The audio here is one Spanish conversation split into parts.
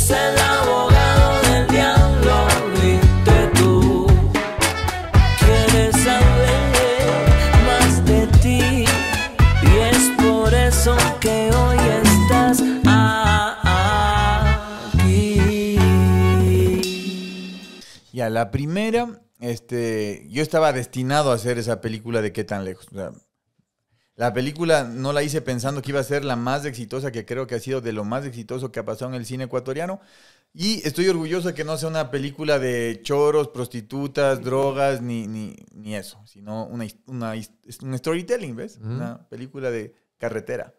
Es el abogado del diablo, viste tú. Quieres saber más de ti y es por eso que hoy estás aquí. Y a la primera, este, yo estaba destinado a hacer esa película de qué tan lejos. La película no la hice pensando que iba a ser la más exitosa, que creo que ha sido de lo más exitoso que ha pasado en el cine ecuatoriano. Y estoy orgulloso de que no sea una película de choros, prostitutas, drogas, ni, ni, eso, sino una, una, un storytelling, ¿ves? Una película de carretera.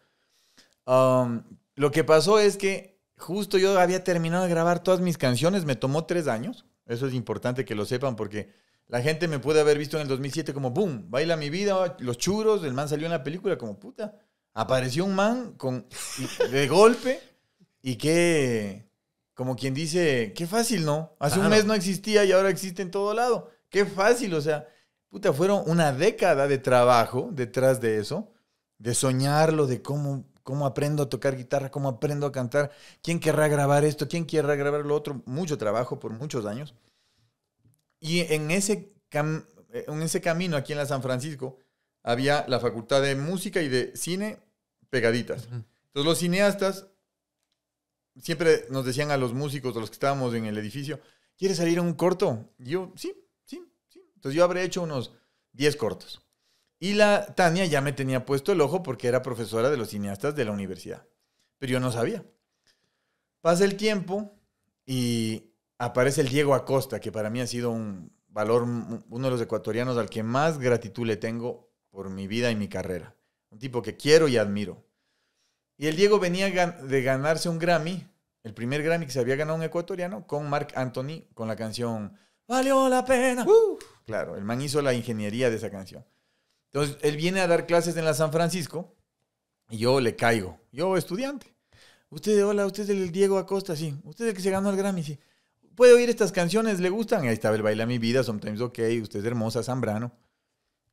Um, lo que pasó es que justo yo había terminado de grabar todas mis canciones, me tomó tres años. Eso es importante que lo sepan porque la gente me puede haber visto en el 2007 como, boom, baila mi vida, los churos, el man salió en la película como, puta, apareció un man con, de golpe y que, como quien dice, qué fácil, ¿no? Hace un mes no existía y ahora existe en todo lado. Qué fácil, o sea, puta, fueron una década de trabajo detrás de eso, de soñarlo, de cómo, cómo aprendo a tocar guitarra, cómo aprendo a cantar, quién querrá grabar esto, quién querrá grabar lo otro, mucho trabajo por muchos años. Y en ese, eh, en ese camino, aquí en la San Francisco, había la Facultad de Música y de Cine pegaditas. Entonces los cineastas siempre nos decían a los músicos, a los que estábamos en el edificio, ¿quieres salir a un corto? Y yo, sí, sí, sí. Entonces yo habré hecho unos 10 cortos. Y la Tania ya me tenía puesto el ojo porque era profesora de los cineastas de la universidad. Pero yo no sabía. Pasa el tiempo y aparece el Diego Acosta, que para mí ha sido un valor, mm, uno de los ecuatorianos al que más gratitud le tengo por mi vida y mi carrera. Un tipo que quiero y admiro. Y el Diego venía de ganarse un Grammy, el primer Grammy que se había ganado un ecuatoriano, con Mark Anthony, con la canción Valió la pena. ¡Uh! claro, el man hizo la ingeniería de esa canción. Entonces, él viene a dar clases en la San Francisco y yo le caigo. Yo, estudiante. Usted, hola, usted es el Diego Acosta, sí. Usted es el que se ganó el Grammy, sí puede oír estas canciones, le gustan. Ahí estaba el Baila Mi Vida, Sometimes OK, Usted es hermosa, Zambrano.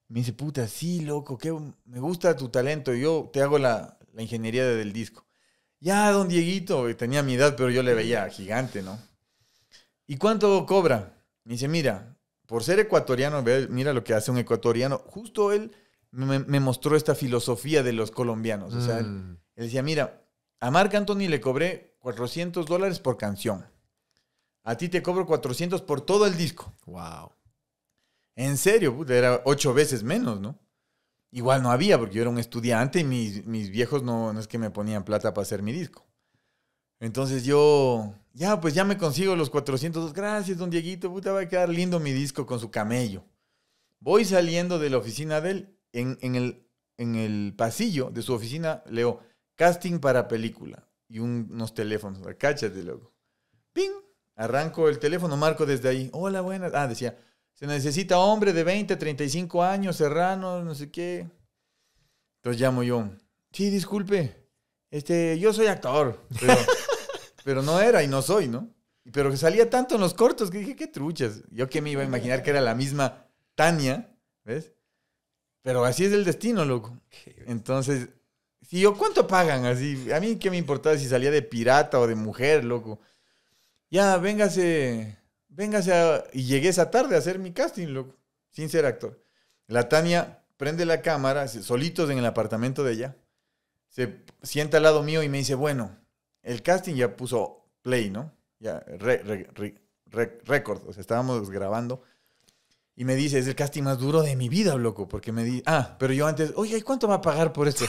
Me dice, puta, sí, loco, que me gusta tu talento. Yo te hago la, ingeniería del disco. Ya, don Dieguito, eh, tenía mi edad, pero yo le veía gigante, ¿no? ¿Y cuánto cobra? Me dice, mira, por ser ecuatoriano, mira lo que hace un ecuatoriano. Justo él me, mostró esta filosofía de los colombianos. O sea, él, mm. decía, mira, a Marc Anthony le cobré 400 dólares por canción a ti te cobro 400 por todo el disco. Wow. En serio, era ocho veces menos, ¿no? Igual no había, porque yo era un estudiante y mis, viejos no, no es que me ponían plata para hacer mi disco. Entonces yo, ya, pues ya me consigo los 400. Gracias, don Dieguito, puta, va a quedar lindo mi disco con su camello. Voy saliendo de la oficina de él, en, el, en el pasillo de su oficina leo, casting para película. Y unos teléfonos, cáchate, luego. Ping, Arranco el teléfono, marco desde ahí. Hola, buenas. Ah, decía, se necesita hombre de 20, 35 años, serrano, no sé qué. Entonces llamo yo. Sí, disculpe. Este, yo soy actor, pero, no era y no soy, ¿no? Pero que salía tanto en los cortos que dije, qué truchas. Yo que me iba a imaginar que era la misma Tania, ¿ves? Pero así es el destino, loco. Entonces, si yo, ¿cuánto pagan? Así, a mí qué me importaba si salía de pirata o de mujer, loco ya, véngase, véngase. Y llegué esa tarde a hacer mi casting, loco, sin ser actor. La Tania prende la cámara, solitos en el apartamento de ella. Se sienta al lado mío y me dice, bueno, el casting ya puso play, ¿no? Ya, o sea, estábamos grabando. Y me dice, es el casting más duro de mi vida, loco, porque me dice, ah, pero yo antes, oye, ¿y cuánto va a pagar por esto?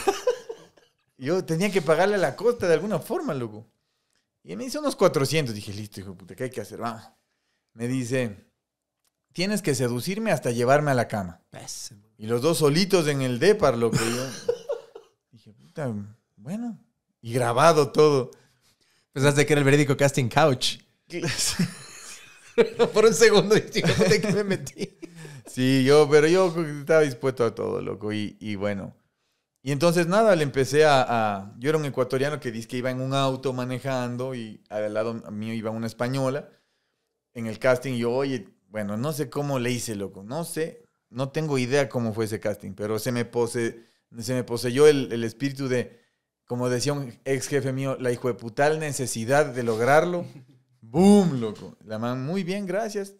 yo tenía que pagarle la costa de alguna forma, loco. Y me dice unos 400. Dije, listo, hijo puta, ¿qué hay que hacer? Me dice, tienes que seducirme hasta llevarme a la cama. Y los dos solitos en el depar, lo que yo. dije, puta, bueno. Y grabado todo. Pensaste que era el verídico casting couch. Por un segundo dije, ¿de qué me metí? Sí, yo, pero yo estaba dispuesto a todo, loco. y bueno, y entonces nada, le empecé a, Yo era un ecuatoriano que dice que iba en un auto manejando y al lado mío iba una española. En el casting yo, oye, bueno, no sé cómo le hice, loco, no sé, no tengo idea cómo fue ese casting, pero se me, pose, se me poseyó el, espíritu de, como decía un ex jefe mío, la hijo necesidad de lograrlo. ¡Boom, loco! La man, muy bien, gracias.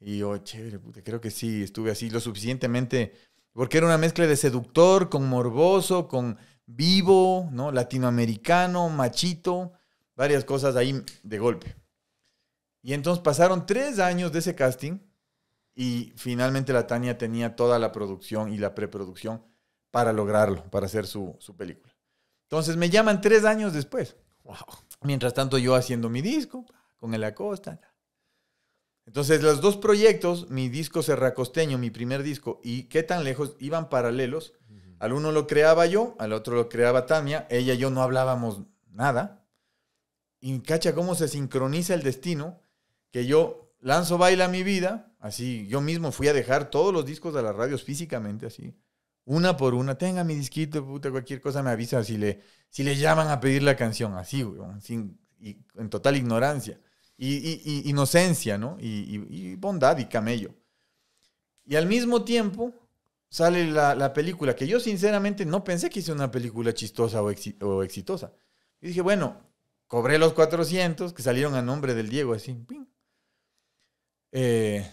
Y yo, chévere, creo que sí, estuve así lo suficientemente porque era una mezcla de seductor con morboso, con vivo, ¿no? Latinoamericano, machito, varias cosas ahí de golpe. Y entonces pasaron tres años de ese casting y finalmente la Tania tenía toda la producción y la preproducción para lograrlo, para hacer su, su película. Entonces me llaman tres años después. Mientras tanto yo haciendo mi disco con el Acosta. Entonces, los dos proyectos, mi disco Serracosteño, mi primer disco, y qué tan lejos, iban paralelos. Al uno lo creaba yo, al otro lo creaba Tania. Ella y yo no hablábamos nada. Y cacha cómo se sincroniza el destino, que yo lanzo Baila mi vida, así, yo mismo fui a dejar todos los discos a las radios físicamente, así, una por una, tenga mi disquito, puta, cualquier cosa me avisa si le, si le llaman a pedir la canción, así, en total ignorancia y, inocencia, ¿no? Y, bondad y camello. Y al mismo tiempo sale la, película, que yo sinceramente no pensé que hice una película chistosa o, exitosa. Y dije, bueno, cobré los 400 que salieron a nombre del Diego, así. Ping. Eh,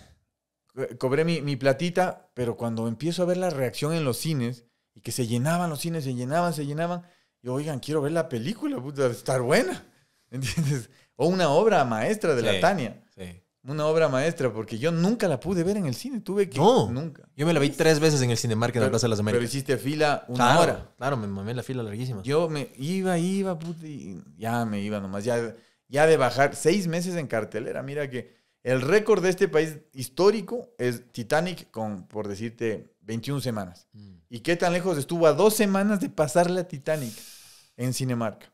cobré mi, platita, pero cuando empiezo a ver la reacción en los cines y que se llenaban los cines, se llenaban, se llenaban, yo, oigan, quiero ver la película, puta, estar buena. ¿Entiendes? O una obra maestra de la Tania. Sí. Una obra maestra, porque yo nunca la pude ver en el cine. Tuve que. Nunca. Yo me la vi tres veces en el Cinemark en la Plaza de las Américas. Pero hiciste fila una hora. Claro, me mamé la fila larguísima. Yo me iba, iba, puti... y ya me iba nomás. Ya, ya de bajar seis meses en cartelera. Mira que el récord de este país histórico es Titanic con, por decirte, 21 semanas. Mm. ¿Y qué tan lejos estuvo? A dos semanas de pasar la Titanic en Cinemark.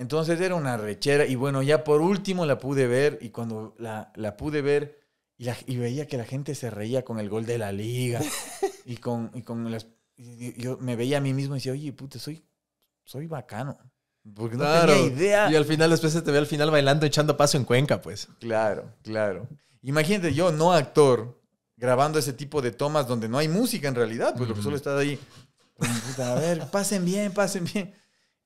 Entonces era una rechera y bueno, ya por último la pude ver y cuando la, pude ver y, veía que la gente se reía con el gol de la liga y con, y con las... yo me veía a mí mismo y decía, oye, puta, soy, soy bacano. Porque no tenía idea. Y al final, después se te ve al final bailando, echando paso en Cuenca, pues. Claro, claro. Imagínate yo, no actor, grabando ese tipo de tomas donde no hay música en realidad, pues lo que solo está ahí. a ver, pasen bien, pasen bien.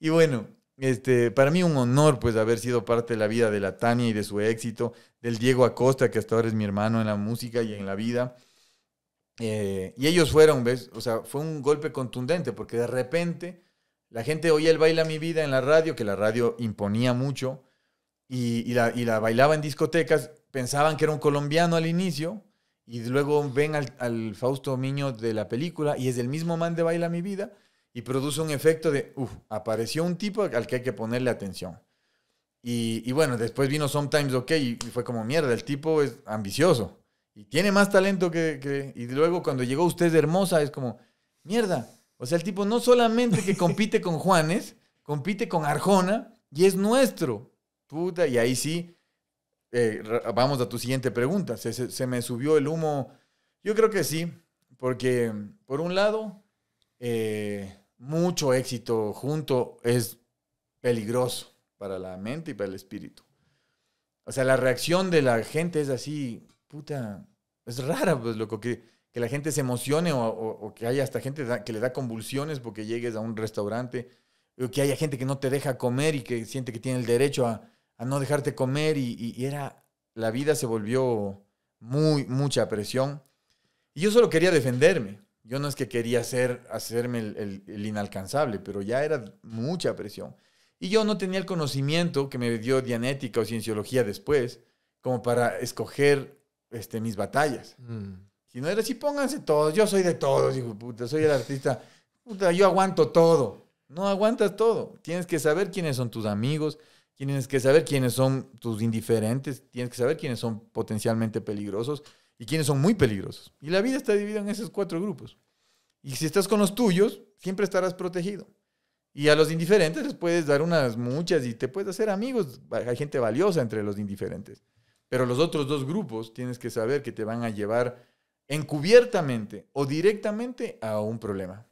Y bueno, este, para mí un honor pues haber sido parte de la vida de la Tania y de su éxito, del Diego Acosta, que hasta ahora es mi hermano en la música y en la vida. Eh, y ellos fueron, ¿ves? O sea, fue un golpe contundente porque de repente la gente oía el Baila Mi Vida en la radio, que la radio imponía mucho, y, la, bailaba en discotecas, pensaban que era un colombiano al inicio, y luego ven al, al Fausto Miño de la película y es el mismo man de Baila Mi Vida y produce un efecto de, uff, apareció un tipo al que hay que ponerle atención. Y, bueno, después vino Sometimes OK y, fue como mierda, el tipo es ambicioso y tiene más talento que, Y luego cuando llegó usted de hermosa es como, mierda, o sea, el tipo no solamente que compite con Juanes, compite con Arjona y es nuestro. Puta, y ahí sí, eh, vamos a tu siguiente pregunta. Se, me subió el humo. Yo creo que sí, porque por un lado, eh, mucho éxito junto es peligroso para la mente y para el espíritu. O sea, la reacción de la gente es así, puta, es rara, pues loco, que, que la gente se emocione o, que haya hasta gente que le da convulsiones porque llegues a un restaurante, que haya gente que no te deja comer y que siente que tiene el derecho a, no dejarte comer y, era, la vida se volvió muy, mucha presión. Y yo solo quería defenderme. Yo no es que quería hacer, hacerme el, inalcanzable, pero ya era mucha presión. Y yo no tenía el conocimiento que me dio Dianética o Cienciología después, como para escoger este, mis batallas. Mm. Si no era así, pónganse todos. Yo soy de todos, hijo puta. Soy el artista. Puta, yo aguanto todo. No aguantas todo. Tienes que saber quiénes son tus amigos. Tienes que saber quiénes son tus indiferentes. Tienes que saber quiénes son potencialmente peligrosos y quienes son muy peligrosos. Y la vida está dividida en esos cuatro grupos. Y si estás con los tuyos, siempre estarás protegido. Y a los indiferentes les puedes dar unas muchas y te puedes hacer amigos. Hay gente valiosa entre los indiferentes. Pero los otros dos grupos tienes que saber que te van a llevar encubiertamente o directamente a un problema.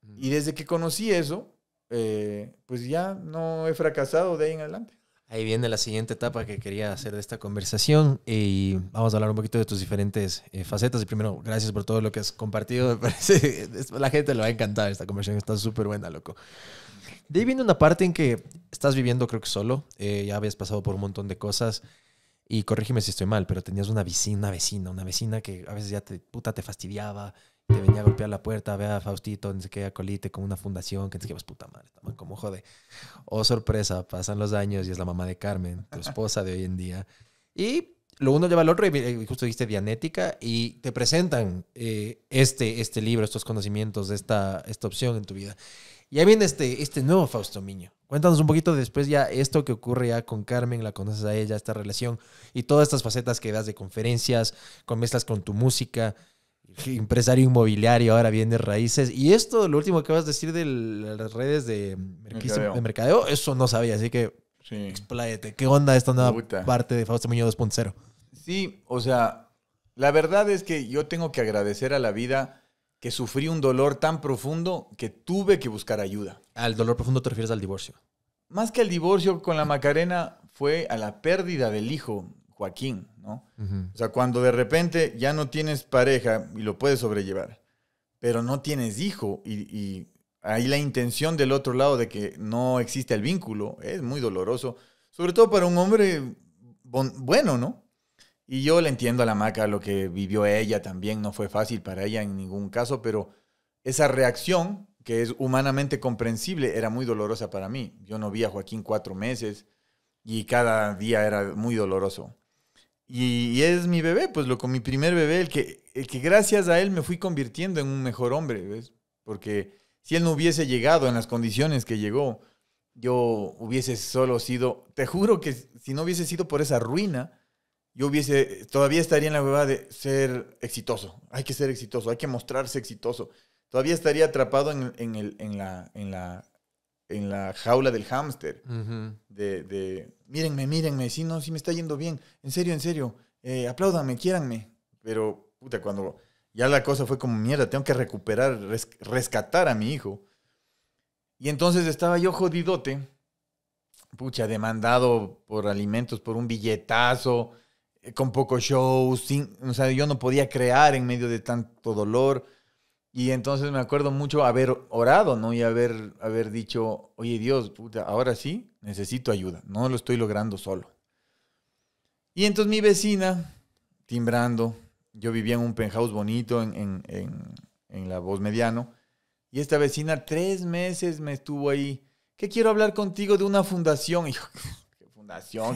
Mm. Y desde que conocí eso, eh, pues ya no he fracasado de ahí en adelante. Ahí viene la siguiente etapa que quería hacer de esta conversación y vamos a hablar un poquito de tus diferentes eh, facetas. Y primero, gracias por todo lo que has compartido. Me parece, la gente le va a encantar esta conversación, está súper buena, loco. De ahí viene una parte en que estás viviendo, creo que solo, eh, ya habías pasado por un montón de cosas y corrígeme si estoy mal, pero tenías una vecina, una vecina, una vecina que a veces ya te, puta, te fastidiaba, te venía a golpear la puerta, ...ve a Faustito, ni queda colite con una fundación, que te llevas pues, puta madre, como jode. Oh, sorpresa, pasan los años y es la mamá de Carmen, tu esposa de hoy en día. Y lo uno lleva al otro, y justo dijiste Dianética, y te presentan eh, este, este libro, estos conocimientos, esta, esta opción en tu vida. Y ahí viene este, este nuevo Fausto Miño. Cuéntanos un poquito después ya esto que ocurre ya con Carmen, la conoces a ella, esta relación y todas estas facetas que das de conferencias, con mezclas con tu música empresario inmobiliario, ahora viene raíces. Y esto, lo último que vas a decir de las redes de, mercadeo. eso no sabía, así que expláyate. ¿Qué onda esta nueva parte de Fausto Muñoz 2.0? Sí, o sea, la verdad es que yo tengo que agradecer a la vida que sufrí un dolor tan profundo que tuve que buscar ayuda. ¿Al dolor profundo te refieres al divorcio? Más que al divorcio con la Macarena, fue a la pérdida del hijo, Joaquín. O sea, cuando de repente ya no tienes pareja y lo puedes sobrellevar, pero no tienes hijo y, ahí la intención del otro lado de que no existe el vínculo es muy doloroso, sobre todo para un hombre bueno, ¿no? Y yo le entiendo a la maca lo que vivió ella también, no fue fácil para ella en ningún caso, pero esa reacción, que es humanamente comprensible, era muy dolorosa para mí. Yo no vi a Joaquín cuatro meses y cada día era muy doloroso. Y, es mi bebé, pues lo con mi primer bebé, el que, el que gracias a él me fui convirtiendo en un mejor hombre, ¿ves? Porque si él no hubiese llegado en las condiciones que llegó, yo hubiese solo sido, te juro que si no hubiese sido por esa ruina, yo hubiese, todavía estaría en la hueva de ser exitoso, hay que ser exitoso, hay que mostrarse exitoso. Todavía estaría atrapado el, en, la, en la en la jaula del hámster. de, mírenme, mírenme, si no, si me está yendo bien. En serio, en serio, eh, apláudanme, quiéranme. Pero, puta, cuando ya la cosa fue como mierda, tengo que recuperar, rescatar a mi hijo. Y entonces estaba yo jodidote, pucha, demandado por alimentos, por un billetazo, eh, con pocos shows, sin, o sea, yo no podía crear en medio de tanto dolor y entonces me acuerdo mucho haber orado, ¿no? Y haber, haber dicho, oye Dios, puta, ahora sí necesito ayuda, no lo estoy logrando solo. Y entonces mi vecina, timbrando, yo vivía en un penthouse bonito en, en, en, la voz mediano, y esta vecina tres meses me estuvo ahí, ¿Qué quiero hablar contigo de una fundación. Y ¿qué fundación?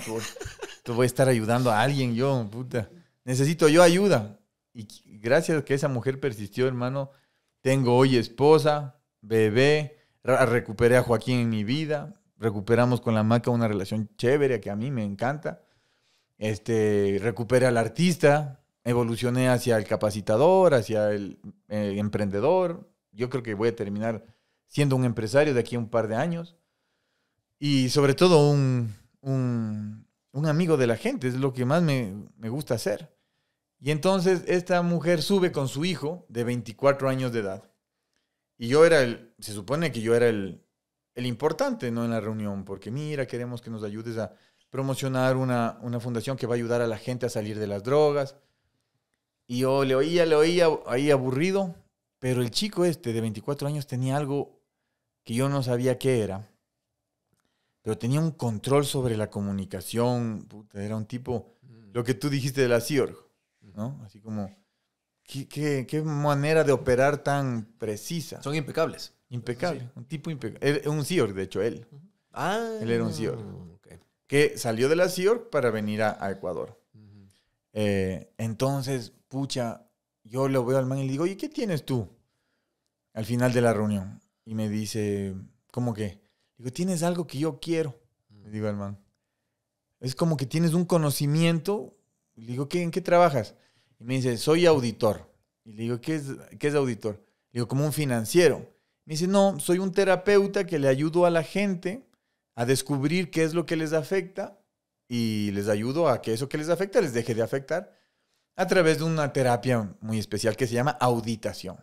Te voy a estar ayudando a alguien, yo, puta. Necesito yo ayuda. Y gracias a que esa mujer persistió, hermano, tengo hoy esposa, bebé, recuperé a Joaquín en mi vida, recuperamos con la maca una relación chévere que a mí me encanta. Este, recuperé al artista, evolucioné hacia el capacitador, hacia el emprendedor. Yo creo que voy a terminar siendo un empresario de aquí a un par de años. Y sobre todo un, un, un amigo de la gente, es lo que más me, me gusta hacer. Y entonces esta mujer sube con su hijo de 24 años de edad. Y yo era el, se supone que yo era el, el importante, ¿no? En la reunión, porque mira, queremos que nos ayudes a promocionar una, fundación que va a ayudar a la gente a salir de las drogas. Y yo le oía, le oía, ahí aburrido, pero el chico este de 24 años tenía algo que yo no sabía qué era, pero tenía un control sobre la comunicación, era un tipo, mm. lo que tú dijiste de la CIORG Así como, ¿qué, manera de operar tan precisa? Son impecables. Impecable, un tipo impecable. Un Seahawk, de hecho, él. Ah. Él era un Seahawk. Que salió de la Seahawk para venir a, Ecuador. Eh, entonces, pucha, yo lo veo al man y le digo, ¿y qué tienes tú? Al final de la reunión. Y me dice, ¿cómo qué? Digo, tienes algo que yo quiero. Me digo al man. Es como que tienes un conocimiento. Le digo, ¿en qué trabajas? Y me dice, soy auditor. Y le digo, ¿qué es, qué es auditor? Le digo, como un financiero. Me dice, no, soy un terapeuta que le ayudo a la gente a descubrir qué es lo que les afecta y les ayudo a que eso que les afecta les deje de afectar a través de una terapia muy especial que se llama auditación.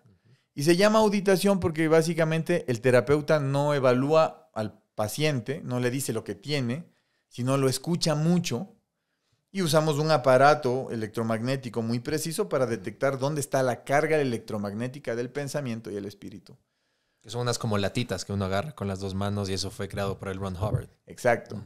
Y se llama auditación porque básicamente el terapeuta no evalúa al paciente, no le dice lo que tiene, sino lo escucha mucho y usamos un aparato electromagnético muy preciso para detectar dónde está la carga electromagnética del pensamiento y el espíritu. Que son unas como latitas que uno agarra con las dos manos y eso fue creado por el Ron Hubbard. Exacto.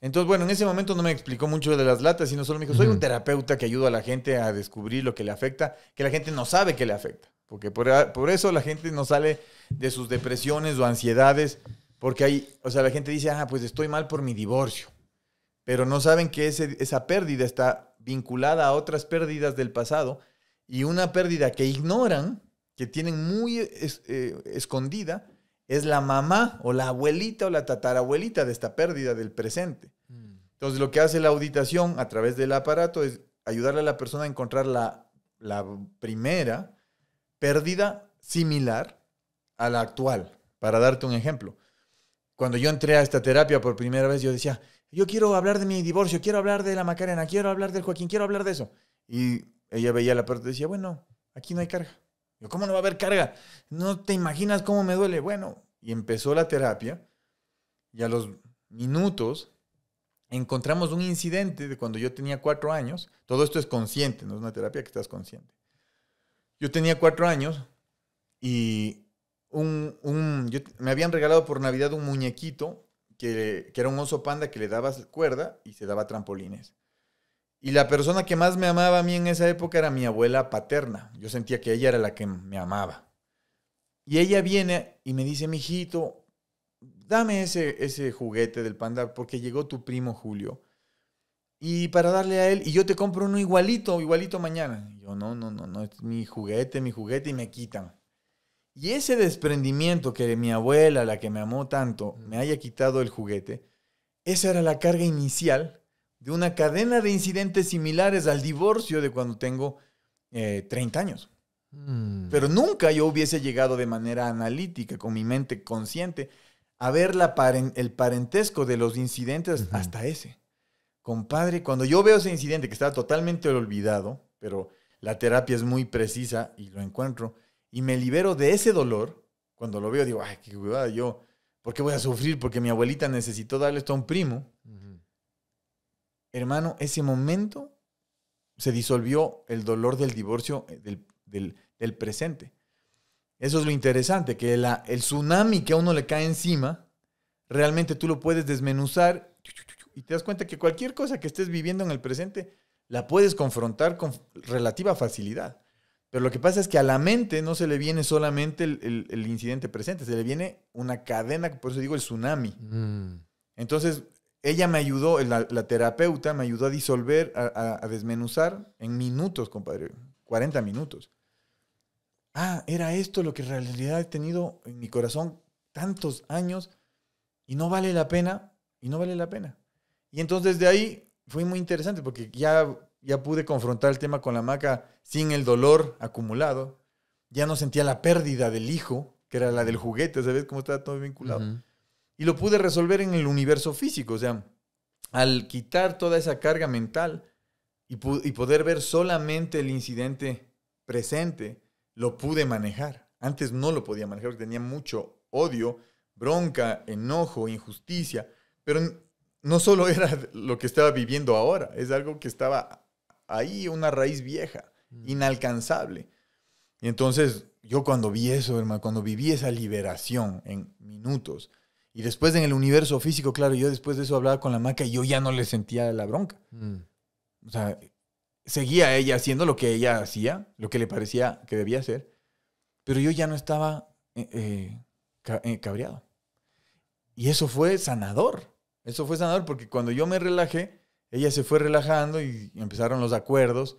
Entonces, bueno, en ese momento no me explicó mucho de las latas, sino solo me dijo, soy un terapeuta que ayuda a la gente a descubrir lo que le afecta, que la gente no sabe que le afecta. Porque por, ah, por eso la gente no sale de sus depresiones o ansiedades, porque hay, o sea, la gente dice, ah, pues estoy mal por mi divorcio pero no saben que esa pérdida está vinculada a otras pérdidas del pasado y una pérdida que ignoran, que tienen muy eh, escondida, es la mamá o la abuelita o la tatarabuelita de esta pérdida del presente. Mm. Entonces lo que hace la auditación a través del aparato es ayudarle a la persona a encontrar la, la primera pérdida similar a la actual. Para darte un ejemplo, cuando yo entré a esta terapia por primera vez, yo decía, yo quiero hablar de mi divorcio, quiero hablar de la Macarena, quiero hablar del Joaquín, quiero hablar de eso. Y ella veía la parte y decía, bueno, aquí no hay carga. Yo, ¿cómo no va a haber carga? No te imaginas cómo me duele. Bueno, y empezó la terapia y a los minutos encontramos un incidente de cuando yo tenía cuatro años. Todo esto es consciente, no es una terapia que estás consciente. Yo tenía cuatro años y me habían regalado por Navidad un muñequito que, era un oso panda que le daba cuerda y se daba trampolines. Y la persona que más me amaba a mí en esa época era mi abuela paterna. Yo sentía que ella era la que me amaba. Y ella viene y me dice, mijito, dame ese, ese juguete del panda porque llegó tu primo Julio y para darle a él, y yo te compro uno igualito, igualito mañana. yo, no, no, no, no, es mi juguete, mi juguete, y me quitan. Y ese desprendimiento que mi abuela, la que me amó tanto, me haya quitado el juguete, esa era la carga inicial de una cadena de incidentes similares al divorcio de cuando tengo 30 eh, años. Mm. Pero nunca yo hubiese llegado de manera analítica, con mi mente consciente, a ver el parentesco de los incidentes hasta ese. Compadre, cuando yo veo ese incidente que estaba totalmente olvidado, pero la terapia es muy precisa y lo encuentro, y me libero de ese dolor, cuando lo veo digo, ay, qué cuidado, yo, ¿por qué voy a sufrir? Porque mi abuelita necesitó darle esto a un primo. Hermano, ese momento se disolvió el dolor del divorcio eh, del, presente. Eso es lo interesante, que el tsunami que a uno le cae encima, realmente tú lo puedes desmenuzar y te das cuenta que cualquier cosa que estés viviendo en el presente la puedes confrontar con relativa facilidad. Pero lo que pasa es que a la mente no se le viene solamente el, incidente presente, se le viene una cadena, por eso digo el tsunami. Mm. Entonces, ella me ayudó, la, terapeuta me ayudó a disolver, a, desmenuzar en minutos, compadre, 40 minutos. Ah, era esto lo que en realidad he tenido en mi corazón tantos años y no vale la pena, y no vale la pena. Y entonces de ahí fue muy interesante porque ya, ya pude confrontar el tema con la maca sin el dolor acumulado, ya no sentía la pérdida del hijo, que era la del juguete, ¿sabes cómo estaba todo vinculado? Y lo pude resolver en el universo físico, o sea, al quitar toda esa carga mental y, y poder ver solamente el incidente presente, lo pude manejar. Antes no lo podía manejar porque tenía mucho odio, bronca, enojo, injusticia, pero no solo era lo que estaba viviendo ahora, es algo que estaba ahí, una raíz vieja. Mm. inalcanzable. Y entonces yo cuando vi eso, hermano, cuando viví esa liberación en minutos, y después en el universo físico, claro, yo después de eso hablaba con la maca y yo ya no le sentía la bronca. Mm. O sea, seguía ella haciendo lo que ella hacía, lo que le parecía que debía hacer, pero yo ya no estaba eh, eh, eh, cabreado. Y eso fue sanador. Eso fue sanador porque cuando yo me relajé, ella se fue relajando y empezaron los acuerdos.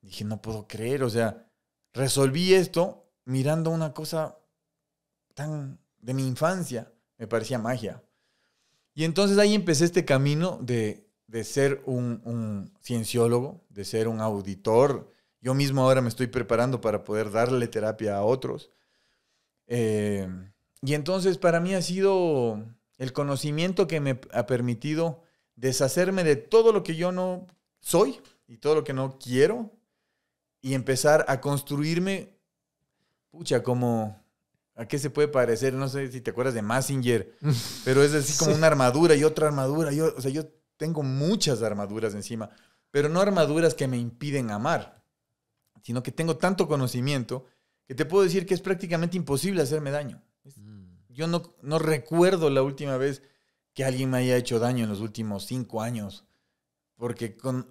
Dije, no puedo creer, o sea, resolví esto mirando una cosa tan de mi infancia, me parecía magia. Y entonces ahí empecé este camino de, ser un, cienciólogo, de ser un auditor. Yo mismo ahora me estoy preparando para poder darle terapia a otros. Eh, y entonces para mí ha sido el conocimiento que me ha permitido deshacerme de todo lo que yo no soy y todo lo que no quiero y empezar a construirme, pucha, como, ¿a qué se puede parecer? No sé si te acuerdas de Massinger, pero es así como una armadura y otra armadura. Yo, o sea, yo tengo muchas armaduras encima, pero no armaduras que me impiden amar, sino que tengo tanto conocimiento que te puedo decir que es prácticamente imposible hacerme daño. Mm. Yo no, no recuerdo la última vez que alguien me haya hecho daño en los últimos cinco años, porque con,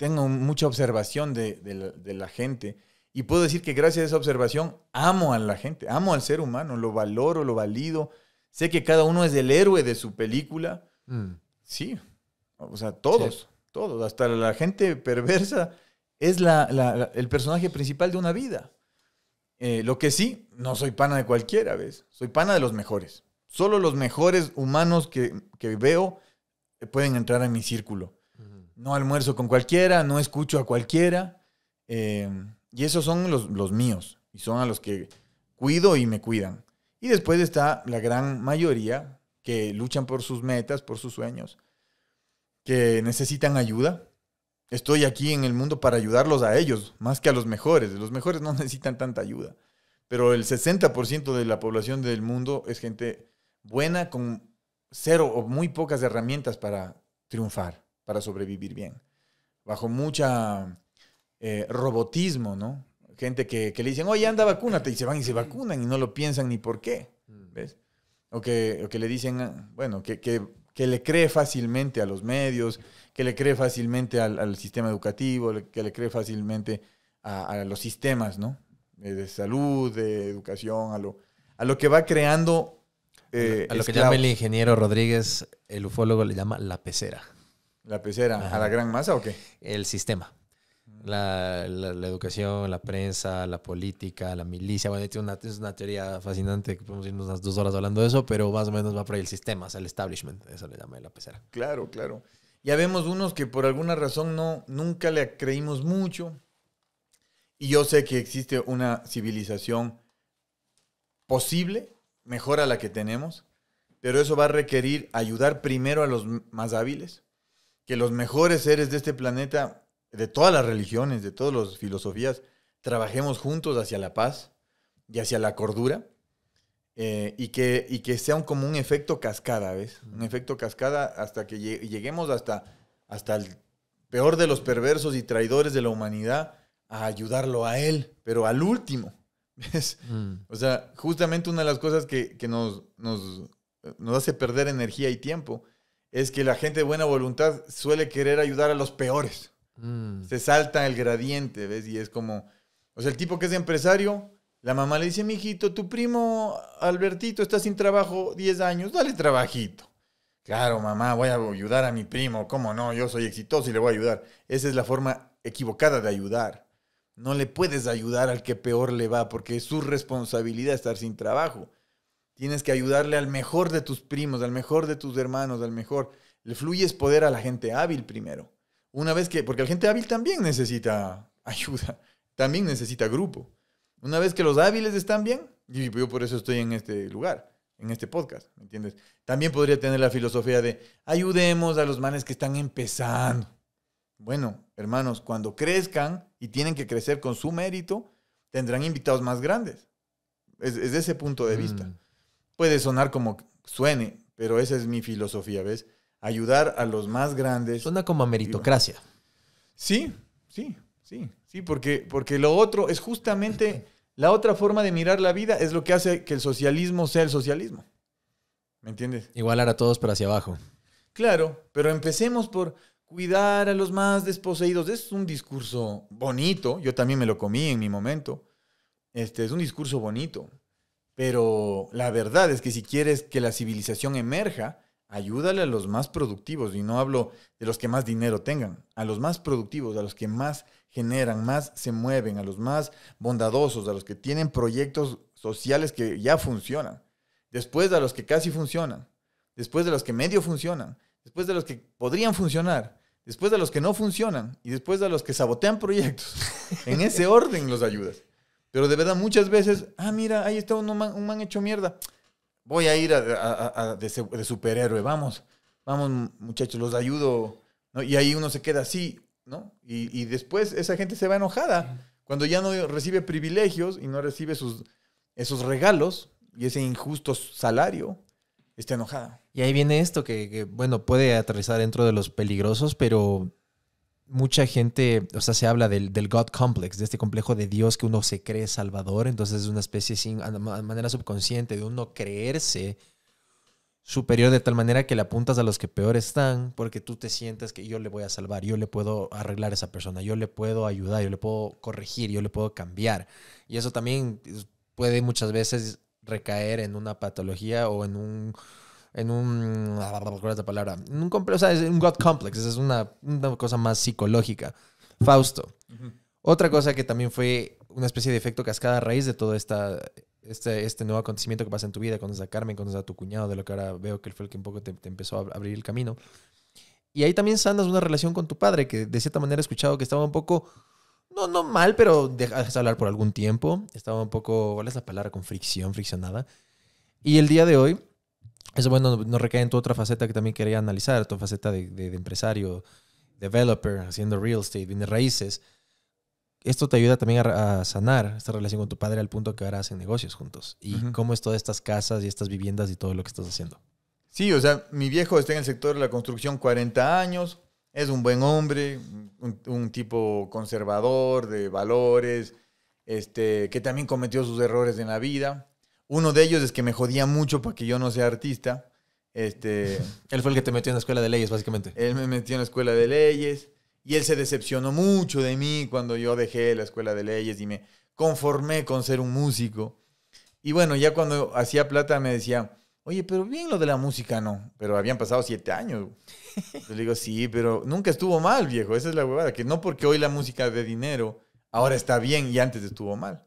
tengo mucha observación de, la, gente. Y puedo decir que gracias a esa observación amo a la gente, amo al ser humano, lo valoro, lo valido. Sé que cada uno es el héroe de su película. Mm. Sí, o sea, todos, todos, hasta la gente perversa es el personaje principal de una vida. Eh, lo que sí, no soy pana de cualquiera, ¿ves? Soy pana de los mejores. Solo los mejores humanos que, veo pueden entrar en mi círculo no almuerzo con cualquiera, no escucho a cualquiera. Eh, y esos son los, los, míos y son a los que cuido y me cuidan. Y después está la gran mayoría que luchan por sus metas, por sus sueños, que necesitan ayuda. Estoy aquí en el mundo para ayudarlos a ellos, más que a los mejores. Los mejores no necesitan tanta ayuda. Pero el 60% de la población del mundo es gente buena con cero o muy pocas herramientas para triunfar para sobrevivir bien. Bajo mucha eh, robotismo, ¿no? Gente que, le dicen, oye, anda, vacúnate, y se van y se vacunan y no lo piensan ni por qué, mm. ¿ves? O que, o que le dicen, ah, bueno, que, le cree fácilmente a los medios, que le cree fácilmente al, sistema educativo, que le cree fácilmente a, los sistemas, ¿no? Eh, de salud, de educación, a lo, a lo que va creando. a lo eh, que llama el ingeniero Rodríguez, el ufólogo, le llama la pecera. ¿La pecera? a la gran masa o qué? El sistema. La, la, educación, la prensa, la política, la milicia. Bueno, es una, es teoría fascinante que podemos irnos unas dos horas hablando de eso, pero más o menos va por ahí el sistema, o el establishment, eso le llama la pecera. Claro, claro. Ya vemos unos que por alguna razón no, nunca le creímos mucho. Y yo sé que existe una civilización posible, mejor a la que tenemos, pero eso va a requerir ayudar primero a los más hábiles que los mejores seres de este planeta, de todas las religiones, de todas las filosofías, trabajemos juntos hacia la paz y hacia la cordura. Eh, y, que, y que sea un, como un efecto cascada, ¿ves? Un efecto cascada hasta que lleguemos hasta, hasta el peor de los perversos y traidores de la humanidad a ayudarlo a él, pero al último. ¿Ves? Mm. O sea, justamente una de las cosas que, nos, nos, nos, hace perder energía y tiempo es que la gente de buena voluntad suele querer ayudar a los peores. Mm. Se salta el gradiente, ¿ves? Y es como, o sea, el tipo que es empresario, la mamá le dice, mijito, tu primo Albertito está sin trabajo 10 años, dale trabajito. Claro, mamá, voy a ayudar a mi primo, ¿cómo no? Yo soy exitoso y le voy a ayudar. Esa es la forma equivocada de ayudar. No le puedes ayudar al que peor le va porque es su responsabilidad estar sin trabajo. Tienes que ayudarle al mejor de tus primos, al mejor de tus hermanos, al mejor. Le fluyes poder a la gente hábil primero. Una vez que, porque la gente hábil también necesita ayuda, también necesita grupo. Una vez que los hábiles están bien, y yo por eso estoy en este lugar, en este podcast, ¿me entiendes? También podría tener la filosofía de ayudemos a los males que están empezando. Bueno, hermanos, cuando crezcan y tienen que crecer con su mérito, tendrán invitados más grandes. Es, de ese punto de mm. vista. Puede sonar como suene, pero esa es mi filosofía, ¿ves? Ayudar a los más grandes. Suena como a meritocracia. Sí, sí, sí, sí, porque, porque lo otro es justamente la otra forma de mirar la vida, es lo que hace que el socialismo sea el socialismo. ¿Me entiendes? Igualar a todos para hacia abajo. Claro, pero empecemos por cuidar a los más desposeídos. Es un discurso bonito, yo también me lo comí en mi momento. Este es un discurso bonito, pero la verdad es que si quieres que la civilización emerja, ayúdale a los más productivos, y no hablo de los que más dinero tengan, a los más productivos, a los que más generan, más se mueven, a los más bondadosos, a los que tienen proyectos sociales que ya funcionan, después a los que casi funcionan, después de los que medio funcionan, después de los que podrían funcionar, después de los que no funcionan y después de los que sabotean proyectos. En ese orden los ayudas. Pero de verdad, muchas veces, ah, mira, ahí está un man, un man hecho mierda. Voy a ir a, de, superhéroe, vamos, vamos muchachos, los ayudo. Y ahí uno se queda así, ¿no? Y, después esa gente se va enojada. Cuando ya no recibe privilegios y no recibe sus, esos regalos y ese injusto salario, está enojada. Y ahí viene esto que bueno, puede aterrizar dentro de los peligrosos, pero mucha gente, o sea, se habla del, God complex, de este complejo de Dios que uno se cree salvador, entonces es una especie de manera subconsciente de uno creerse superior de tal manera que le apuntas a los que peor están porque tú te sientes que yo le voy a salvar, yo le puedo arreglar a esa persona, yo le puedo ayudar, yo le puedo corregir, yo le puedo cambiar. Y eso también pues, puede muchas veces recaer en una patología o en un en un. ¿Cuál es la palabra? En un, o sea, es un God complex, es una, cosa más psicológica. Fausto. Otra cosa que también fue una especie de efecto cascada a raíz de todo esta, este, este nuevo acontecimiento que pasa en tu vida, es a Carmen, conoces a tu cuñado, de lo que ahora veo que él fue el que un poco te, empezó a abrir el camino. Y ahí también sanas una relación con tu padre, que de cierta manera he escuchado que estaba un poco, no, no mal, pero dejas de hablar por algún tiempo, estaba un poco, ¿cuál es la palabra? Con fricción, friccionada. Y el día de hoy eso, bueno, nos recae en tu otra faceta que también quería analizar, tu faceta de, empresario, developer, haciendo real estate, en raíces. Esto te ayuda también a, sanar esta relación con tu padre al punto que ahora hacen negocios juntos. ¿Y cómo es todas estas casas y estas viviendas y todo lo que estás haciendo? Sí, o sea, mi viejo está en el sector de la construcción 40 años, es un buen hombre, un, tipo conservador de valores, este, que también cometió sus errores en la vida. Uno de ellos es que me jodía mucho para que yo no sea artista. Este, él fue el que te metió en la escuela de leyes, básicamente. Él me metió en la escuela de leyes y él se decepcionó mucho de mí cuando yo dejé la escuela de leyes y me conformé con ser un músico. Y bueno, ya cuando hacía plata me decía, oye, pero bien lo de la música, ¿no? Pero habían pasado siete años. Yo le digo, sí, pero nunca estuvo mal, viejo. Esa es la huevada, que no porque hoy la música de dinero ahora está bien y antes estuvo mal.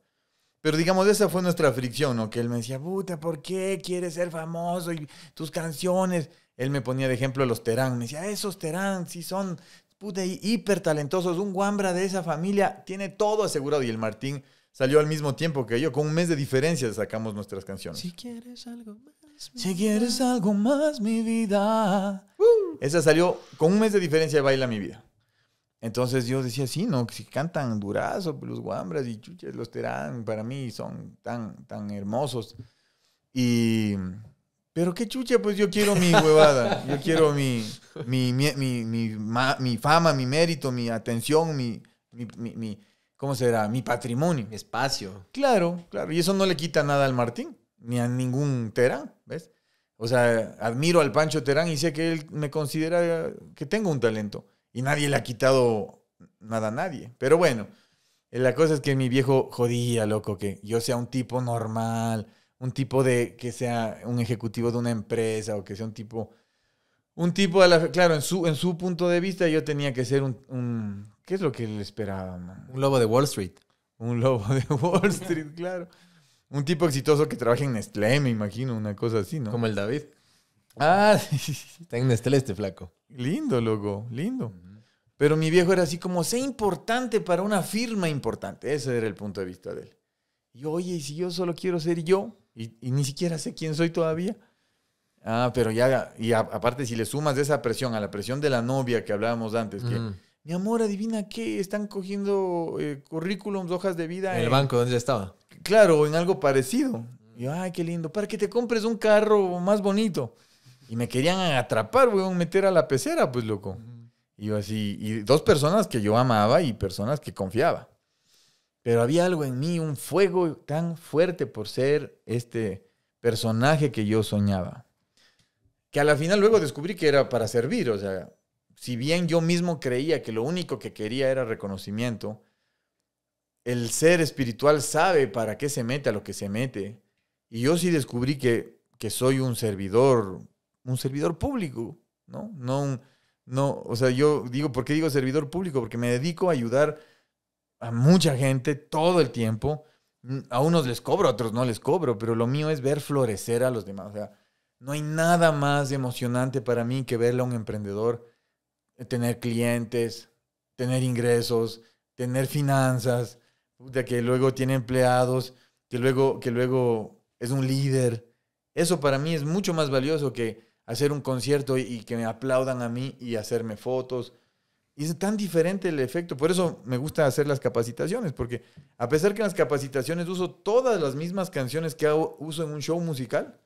Pero digamos, esa fue nuestra fricción, ¿no? Que él me decía, puta, ¿por qué quieres ser famoso? Y tus canciones. Él me ponía de ejemplo los Terán. Me decía, esos Terán si son, puta, hiper talentosos. Un guambra de esa familia tiene todo asegurado. Y el Martín salió al mismo tiempo que yo. Con un mes de diferencia sacamos nuestras canciones. Si quieres algo más. Mi si quieres algo más, mi vida. Esa salió con un mes de diferencia de Baila mi vida. Entonces yo decía, sí, ¿no? Si cantan Durazo, pues, los Guambras y Chuches, los Terán, para mí son tan, tan hermosos. Y... Pero qué chucha, pues yo quiero mi huevada, yo quiero mi, mi, fama, mi mérito, mi atención, mi, mi, ¿cómo será? Mi patrimonio. Mi espacio. Claro, claro. Y eso no le quita nada al Martín, ni a ningún Terán, ¿ves? O sea, admiro al Pancho Terán y sé que él me considera que tengo un talento y nadie le ha quitado nada a nadie. Pero bueno, la cosa es que mi viejo jodía, loco, que yo sea un tipo normal, un tipo de que sea un ejecutivo de una empresa o que sea un tipo... Un tipo, de la, claro, en su, en su punto de vista yo tenía que ser un, ¿Qué es lo que él esperaba, Un lobo de Wall Street. Un lobo de Wall Street, claro. Un tipo exitoso que trabaja en Nestlé, me imagino, una cosa así, ¿no? Como el David. Ah, está en Nestlé este flaco. Lindo, loco, lindo. Pero mi viejo era así como, sé importante para una firma importante. Ese era el punto de vista de él. Y oye, si yo solo quiero ser yo? Y, ni siquiera sé quién soy todavía. Ah, pero ya, y aparte si le sumas esa presión a la presión de la novia que hablábamos antes, que, mi amor, adivina qué, están cogiendo eh, currículums, hojas de vida. En el banco donde estaba. Claro, en algo parecido. Y yo, ay, qué lindo, para que te compres un carro más bonito. Y me querían atrapar, weón, meter a la pecera, pues loco. Y así, dos personas que yo amaba y personas que confiaba. Pero había algo en mí, un fuego tan fuerte por ser este personaje que yo soñaba. Que a la final luego descubrí que era para servir. O sea, si bien yo mismo creía que lo único que quería era reconocimiento, el ser espiritual sabe para qué se mete a lo que se mete. Y yo sí descubrí que, que soy un servidor, un servidor público, ¿no? No un no, o sea, yo digo, ¿por qué digo servidor público? Porque me dedico a ayudar a mucha gente todo el tiempo. Mm, a unos les cobro, a otros no les cobro, pero lo mío es ver florecer a los demás. O sea, no hay nada más emocionante para mí que verle a un emprendedor eh, tener clientes, tener ingresos, tener finanzas, que luego tiene empleados, que luego, que luego es un líder. Eso para mí es mucho más valioso que hacer un concierto y, que me aplaudan a mí y hacerme fotos. Y es tan diferente el efecto. Por eso me gusta hacer las capacitaciones, porque a pesar que en las capacitaciones uso todas las mismas canciones que uso en un show musical,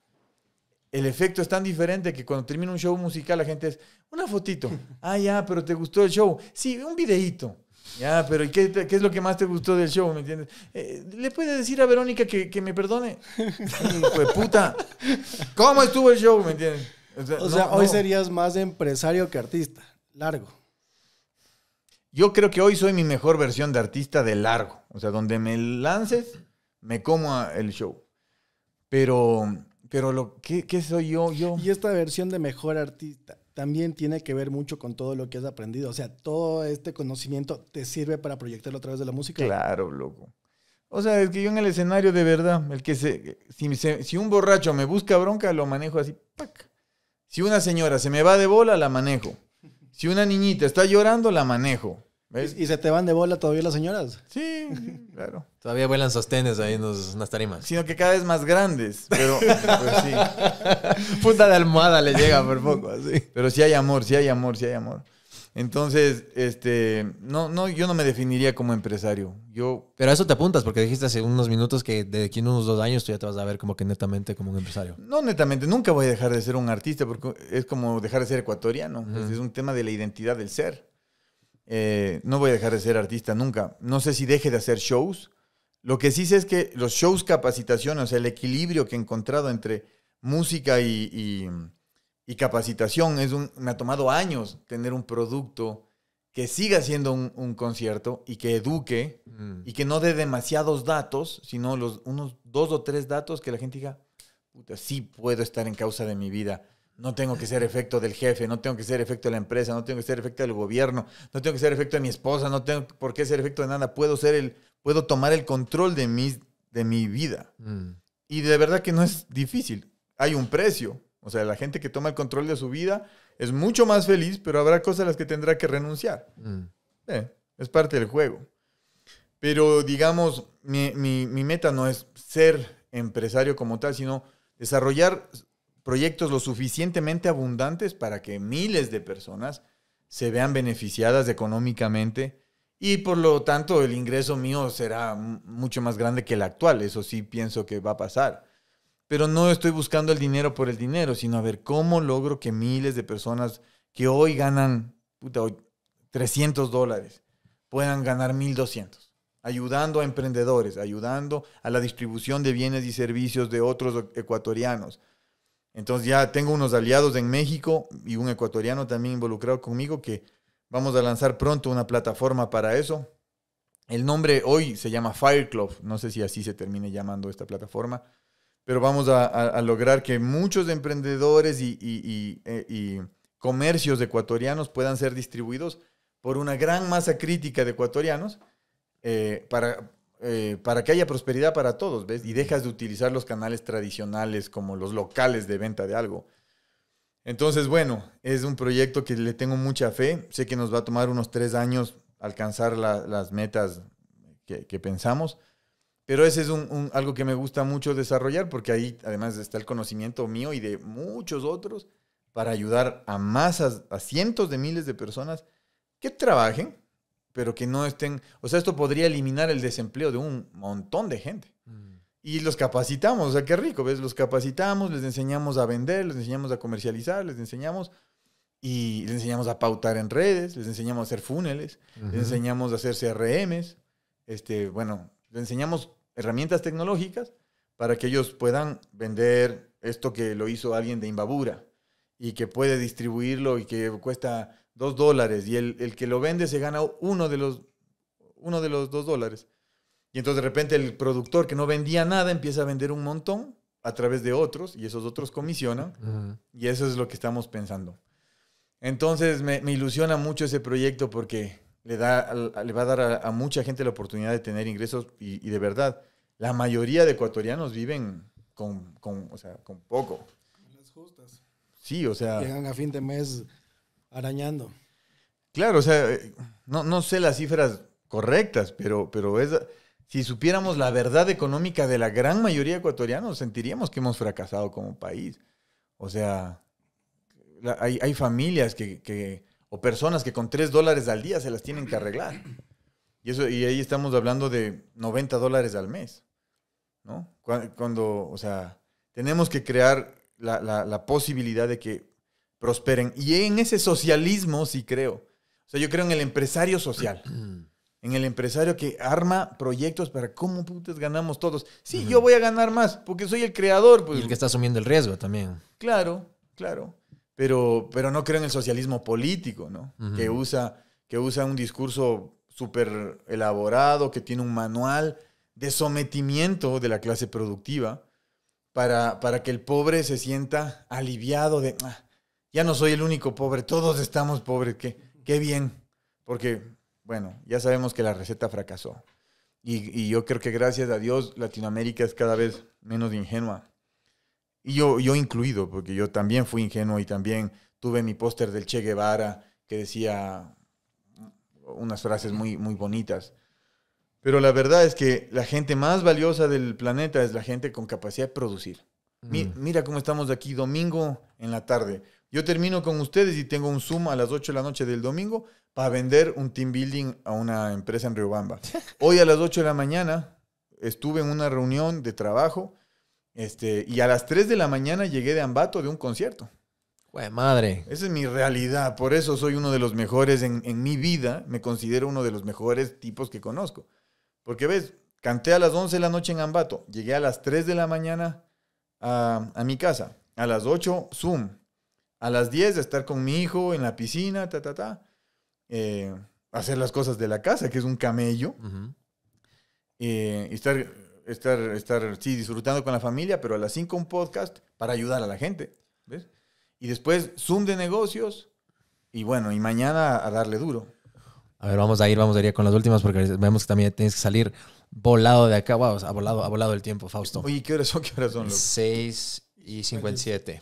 el efecto es tan diferente que cuando termino un show musical la gente es, una fotito, ah, ya, pero ¿te gustó el show? Sí, un videito Ya, pero ¿y qué, es lo que más te gustó del show? ¿Me entiendes? Eh, ¿Le puedes decir a Verónica que, que me perdone? Hijo de puta. ¿Cómo estuvo el show? ¿Me entiendes? O sea, hoy serías más empresario que artista. Largo. Yo creo que hoy soy mi mejor versión de artista de largo. O sea, donde me lances, me como el show. Pero, pero lo, ¿qué, soy yo, yo? Y esta versión de mejor artista también tiene que ver mucho con todo lo que has aprendido. O sea, todo este conocimiento te sirve para proyectarlo a través de la música. Claro, loco. O sea, es que yo en el escenario de verdad, el que se, si, si un borracho me busca bronca, lo manejo así, ¡pac! Si una señora se me va de bola, la manejo. Si una niñita está llorando, la manejo. ¿Y, se te van de bola todavía las señoras? Sí, claro. Todavía vuelan sostenes ahí en las tarimas. Sino que cada vez más grandes, pero, sí. Punta de almohada le llega por poco, Pero sí hay amor, sí hay amor, sí hay amor. Entonces, este, no, no, yo no me definiría como empresario. Yo. Pero a eso te apuntas, porque dijiste hace unos minutos que de aquí en unos dos años tú ya te vas a ver como que netamente como un empresario. No, netamente, nunca voy a dejar de ser un artista, porque es como dejar de ser ecuatoriano. es un tema de la identidad del ser. Eh, no voy a dejar de ser artista nunca. No sé si deje de hacer shows. Lo que sí sé es que los shows capacitación, o sea, el equilibrio que he encontrado entre música y y capacitación. Es un, me ha tomado años tener un producto que siga siendo un, concierto y que eduque mm. y que no dé demasiados datos, sino los, unos dos o tres datos que la gente diga, puta, sí puedo estar en causa de mi vida. No tengo que ser efecto del jefe, no tengo que ser efecto de la empresa, no tengo que ser efecto del gobierno, no tengo que ser efecto de mi esposa, no tengo por qué ser efecto de nada. Puedo ser el, puedo tomar el control de mi, de mi vida. Mm. Y de verdad que no es difícil. Hay un precio, o sea, la gente que toma el control de su vida es mucho más feliz, pero habrá cosas a las que tendrá que renunciar. Mm. Eh, es parte del juego. Pero digamos, mi, meta no es ser empresario como tal, sino desarrollar proyectos lo suficientemente abundantes para que miles de personas se vean beneficiadas económicamente y por lo tanto el ingreso mío será mucho más grande que el actual. Eso sí pienso que va a pasar pero no estoy buscando el dinero por el dinero, sino a ver cómo logro que miles de personas que hoy ganan 300 dólares puedan ganar 1200, ayudando a emprendedores, ayudando a la distribución de bienes y servicios de otros ecuatorianos. Entonces ya tengo unos aliados en México y un ecuatoriano también involucrado conmigo que vamos a lanzar pronto una plataforma para eso. El nombre hoy se llama Fire no sé si así se termine llamando esta plataforma, pero vamos a, lograr que muchos emprendedores e, y, comercios ecuatorianos puedan ser distribuidos por una gran masa crítica de ecuatorianos eh, eh, para, que haya prosperidad para todos, ¿ves? Y dejas de utilizar los canales tradicionales como los locales de venta de algo. Entonces, bueno, es un proyecto que le tengo mucha fe. Sé que nos va a tomar unos tres años alcanzar las metas que, pensamos, pero ese es algo que me gusta mucho desarrollar porque ahí además está el conocimiento mío y de muchos otros para ayudar a masas, a cientos de miles de personas que trabajen, pero que no estén, o sea, esto podría eliminar el desempleo de un montón de gente. Mm. Y los capacitamos, o sea, qué rico, ¿ves? Los capacitamos, les enseñamos a vender, les enseñamos a comercializar, les enseñamos y les enseñamos a pautar en redes, les enseñamos a hacer funeles, les enseñamos a hacer CRMs, este, bueno, les enseñamos herramientas tecnológicas para que ellos puedan vender esto que lo hizo alguien de Imbabura y que puede distribuirlo y que cuesta dos dólares y el, que lo vende se gana uno de los uno de los dos dólares. Y entonces de repente el productor que no vendía nada empieza a vender un montón a través de otros y esos otros comisionan y eso es lo que estamos pensando. Entonces me ilusiona mucho ese proyecto porque le, da, le va a dar a, mucha gente la oportunidad de tener ingresos y, de verdad, la mayoría de ecuatorianos viven con, con, poco. Las justas. Sí, o sea. Llegan a fin de mes arañando. Claro, o sea, eh, no, sé las cifras correctas, pero, pero es, si supiéramos la verdad económica de la gran mayoría de ecuatorianos, sentiríamos que hemos fracasado como país. O sea, hay, familias que, o personas que con 3 dólares al día se las tienen que arreglar. Y, eso, y ahí estamos hablando de 90 dólares al mes. ¿no? Cuando, o sea, tenemos que crear la, posibilidad de que prosperen. Y en ese socialismo sí creo. O sea, yo creo en el empresario social. En el empresario que arma proyectos para cómo putas ganamos todos. Sí, yo voy a ganar más porque soy el creador. Pues. el que está asumiendo el riesgo también. Claro, claro pero, pero no creo en el socialismo político, ¿no? que, usa, que usa un discurso súper elaborado, que tiene un manual de sometimiento de la clase productiva para, para que el pobre se sienta aliviado de, ah, ya no soy el único pobre, todos estamos pobres, qué, qué bien, porque, bueno, ya sabemos que la receta fracasó. Y, y yo creo que gracias a Dios Latinoamérica es cada vez menos ingenua y yo, incluido, porque yo también fui ingenuo y también tuve mi póster del Che Guevara que decía unas frases muy, muy bonitas. Pero la verdad es que la gente más valiosa del planeta es la gente con capacidad de producir. Mm. mira cómo estamos aquí domingo en la tarde. Yo termino con ustedes y tengo un Zoom a las 8 de la noche del domingo para vender un team building a una empresa en Riobamba. Hoy a las 8 de la mañana estuve en una reunión de trabajo este, y a las 3 de la mañana llegué de Ambato de un concierto. Güey, madre. Esa es mi realidad. Por eso soy uno de los mejores en, mi vida. Me considero uno de los mejores tipos que conozco. Porque ves, canté a las 11 de la noche en Ambato. Llegué a las 3 de la mañana a, mi casa. A las 8, Zoom. A las 10, estar con mi hijo en la piscina, ta, ta, ta. Eh, hacer las cosas de la casa, que es un camello. Eh, y estar estar, estar, sí, disfrutando con la familia, pero a las 5 un podcast para ayudar a la gente. ¿Ves? Y después Zoom de negocios y bueno, y mañana a darle duro. A ver, vamos a ir, vamos a ir con las últimas porque vemos que también tienes que salir volado de acá. Wow, ha volado, ha volado el tiempo, Fausto. Oye, ¿qué horas son? ¿Qué horas son? Loco? 6 y 57.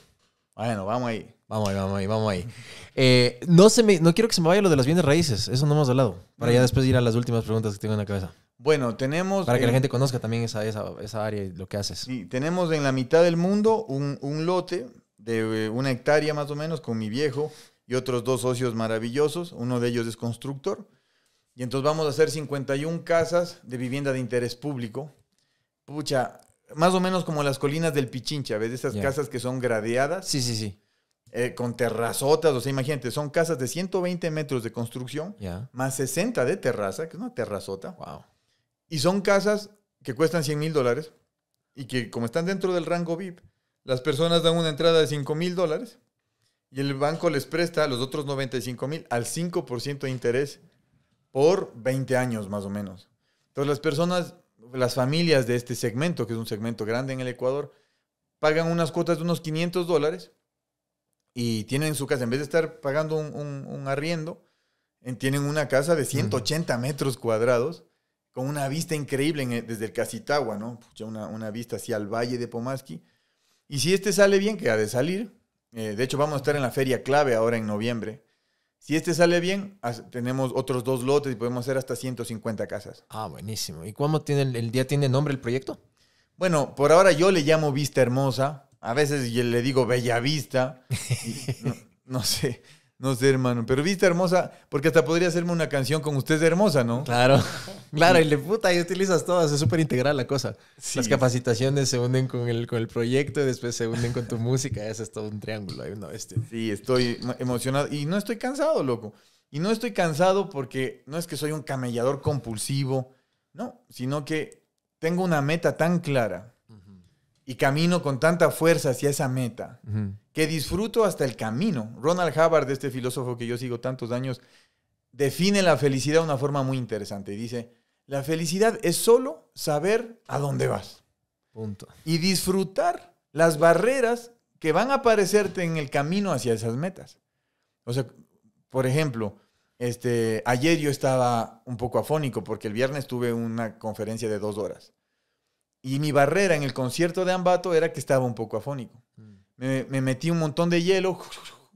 Bueno, vamos ahí. Vamos ahí, vamos ahí, vamos ahí. Eh, no, se no quiero que se me vaya lo de las bienes raíces, eso no hemos hablado. Para ya después ir a las últimas preguntas que tengo en la cabeza. Bueno, tenemos... Para que la gente conozca también esa, esa, área y lo que haces. Sí, tenemos en la mitad del mundo un, lote de eh, una hectárea más o menos con mi viejo y otros dos socios maravillosos. Uno de ellos es constructor. Y entonces vamos a hacer 51 casas de vivienda de interés público. Pucha, más o menos como las colinas del Pichincha, ¿ves? Esas casas que son gradeadas. Sí, sí, sí. Eh, con terrazotas, o sea, imagínate, son casas de 120 metros de construcción, más 60 de terraza, que es una terrazota. Wow. Y son casas que cuestan 100 mil dólares y que como están dentro del rango VIP, las personas dan una entrada de 5 mil dólares y el banco les presta los otros 95 mil al 5% de interés por 20 años más o menos. Entonces las personas, las familias de este segmento, que es un segmento grande en el Ecuador, pagan unas cuotas de unos 500 dólares y tienen su casa, en vez de estar pagando un, arriendo, tienen una casa de 180 metros cuadrados con una vista increíble desde el Casitagua, ¿no? una, vista hacia el valle de Pomaski. Y si este sale bien, que ha de salir, eh, de hecho vamos a estar en la feria clave ahora en noviembre. Si este sale bien, tenemos otros dos lotes y podemos hacer hasta 150 casas. Ah, buenísimo. ¿Y cómo tiene el, día tiene nombre el proyecto? Bueno, por ahora yo le llamo Vista Hermosa, a veces le digo Bella Vista, no sé. No sé, hermano. Pero viste, hermosa, porque hasta podría hacerme una canción con usted de hermosa, ¿no? Claro. Claro, y le puta, y utilizas todas. Es súper integral la cosa. Las capacitaciones se hunden con el, con el proyecto y después se hunden con tu música. eso es todo un triángulo. Hay uno Sí, estoy emocionado. Y no estoy cansado, loco. Y no estoy cansado porque no es que soy un camellador compulsivo, no, sino que tengo una meta tan clara y camino con tanta fuerza hacia esa meta que disfruto hasta el camino. Ronald Hubbard, este filósofo que yo sigo tantos años, define la felicidad de una forma muy interesante. Dice, la felicidad es solo saber a dónde vas. Punto. Y disfrutar las barreras que van a aparecerte en el camino hacia esas metas. O sea, por ejemplo, este, ayer yo estaba un poco afónico porque el viernes tuve una conferencia de dos horas. Y mi barrera en el concierto de Ambato era que estaba un poco afónico me, metí un montón de hielo,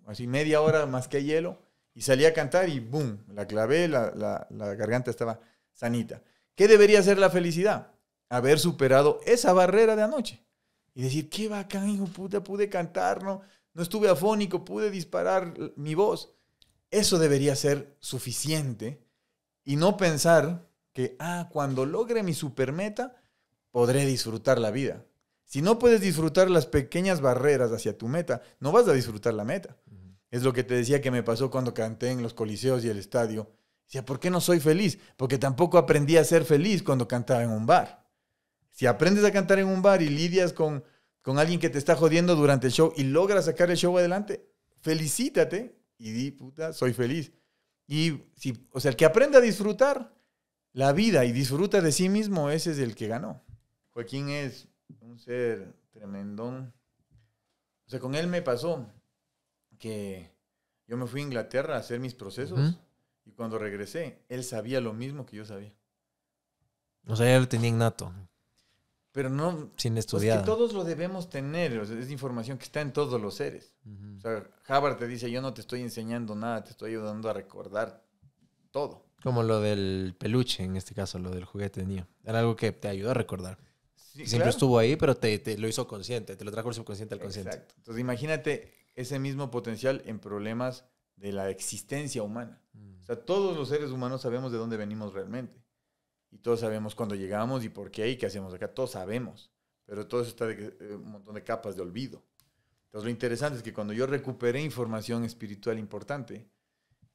así media hora más que hielo, y salí a cantar y boom, la clavé, la, garganta estaba sanita. ¿Qué debería ser la felicidad? Haber superado esa barrera de anoche y decir, qué bacán, hijo puta, pude cantar, no, no estuve afónico, pude disparar mi voz. Eso debería ser suficiente y no pensar que, ah, cuando logre mi supermeta, podré disfrutar la vida. Si no puedes disfrutar las pequeñas barreras hacia tu meta, no vas a disfrutar la meta. Es lo que te decía que me pasó cuando canté en los coliseos y el estadio. Decía, ¿por qué no soy feliz? Porque tampoco aprendí a ser feliz cuando cantaba en un bar. Si aprendes a cantar en un bar y lidias con, alguien que te está jodiendo durante el show y logras sacar el show adelante, felicítate y di, puta, soy feliz. Y si, o sea, el que aprende a disfrutar la vida y disfruta de sí mismo, ese es el que ganó. Joaquín es un ser tremendón. O sea, con él me pasó que yo me fui a Inglaterra a hacer mis procesos y cuando regresé, él sabía lo mismo que yo sabía. O sea, él tenía innato. Pero no. Sin estudiar. Pues, es que todos lo debemos tener. es información que está en todos los seres. O sea, te dice: Yo no te estoy enseñando nada, te estoy ayudando a recordar todo. Como lo del peluche, en este caso, lo del juguete de niño. Era algo que te ayudó a recordar. Siempre estuvo ahí, pero te, te, lo hizo consciente, te lo trajo el subconsciente al consciente. Exacto. Entonces imagínate ese mismo potencial en problemas de la existencia humana. O sea, todos los seres humanos sabemos de dónde venimos realmente. Y todos sabemos cuándo llegamos y por qué y qué hacemos acá. Todos sabemos. Pero todo está de eh, un montón de capas de olvido. Entonces lo interesante es que cuando yo recuperé información espiritual importante,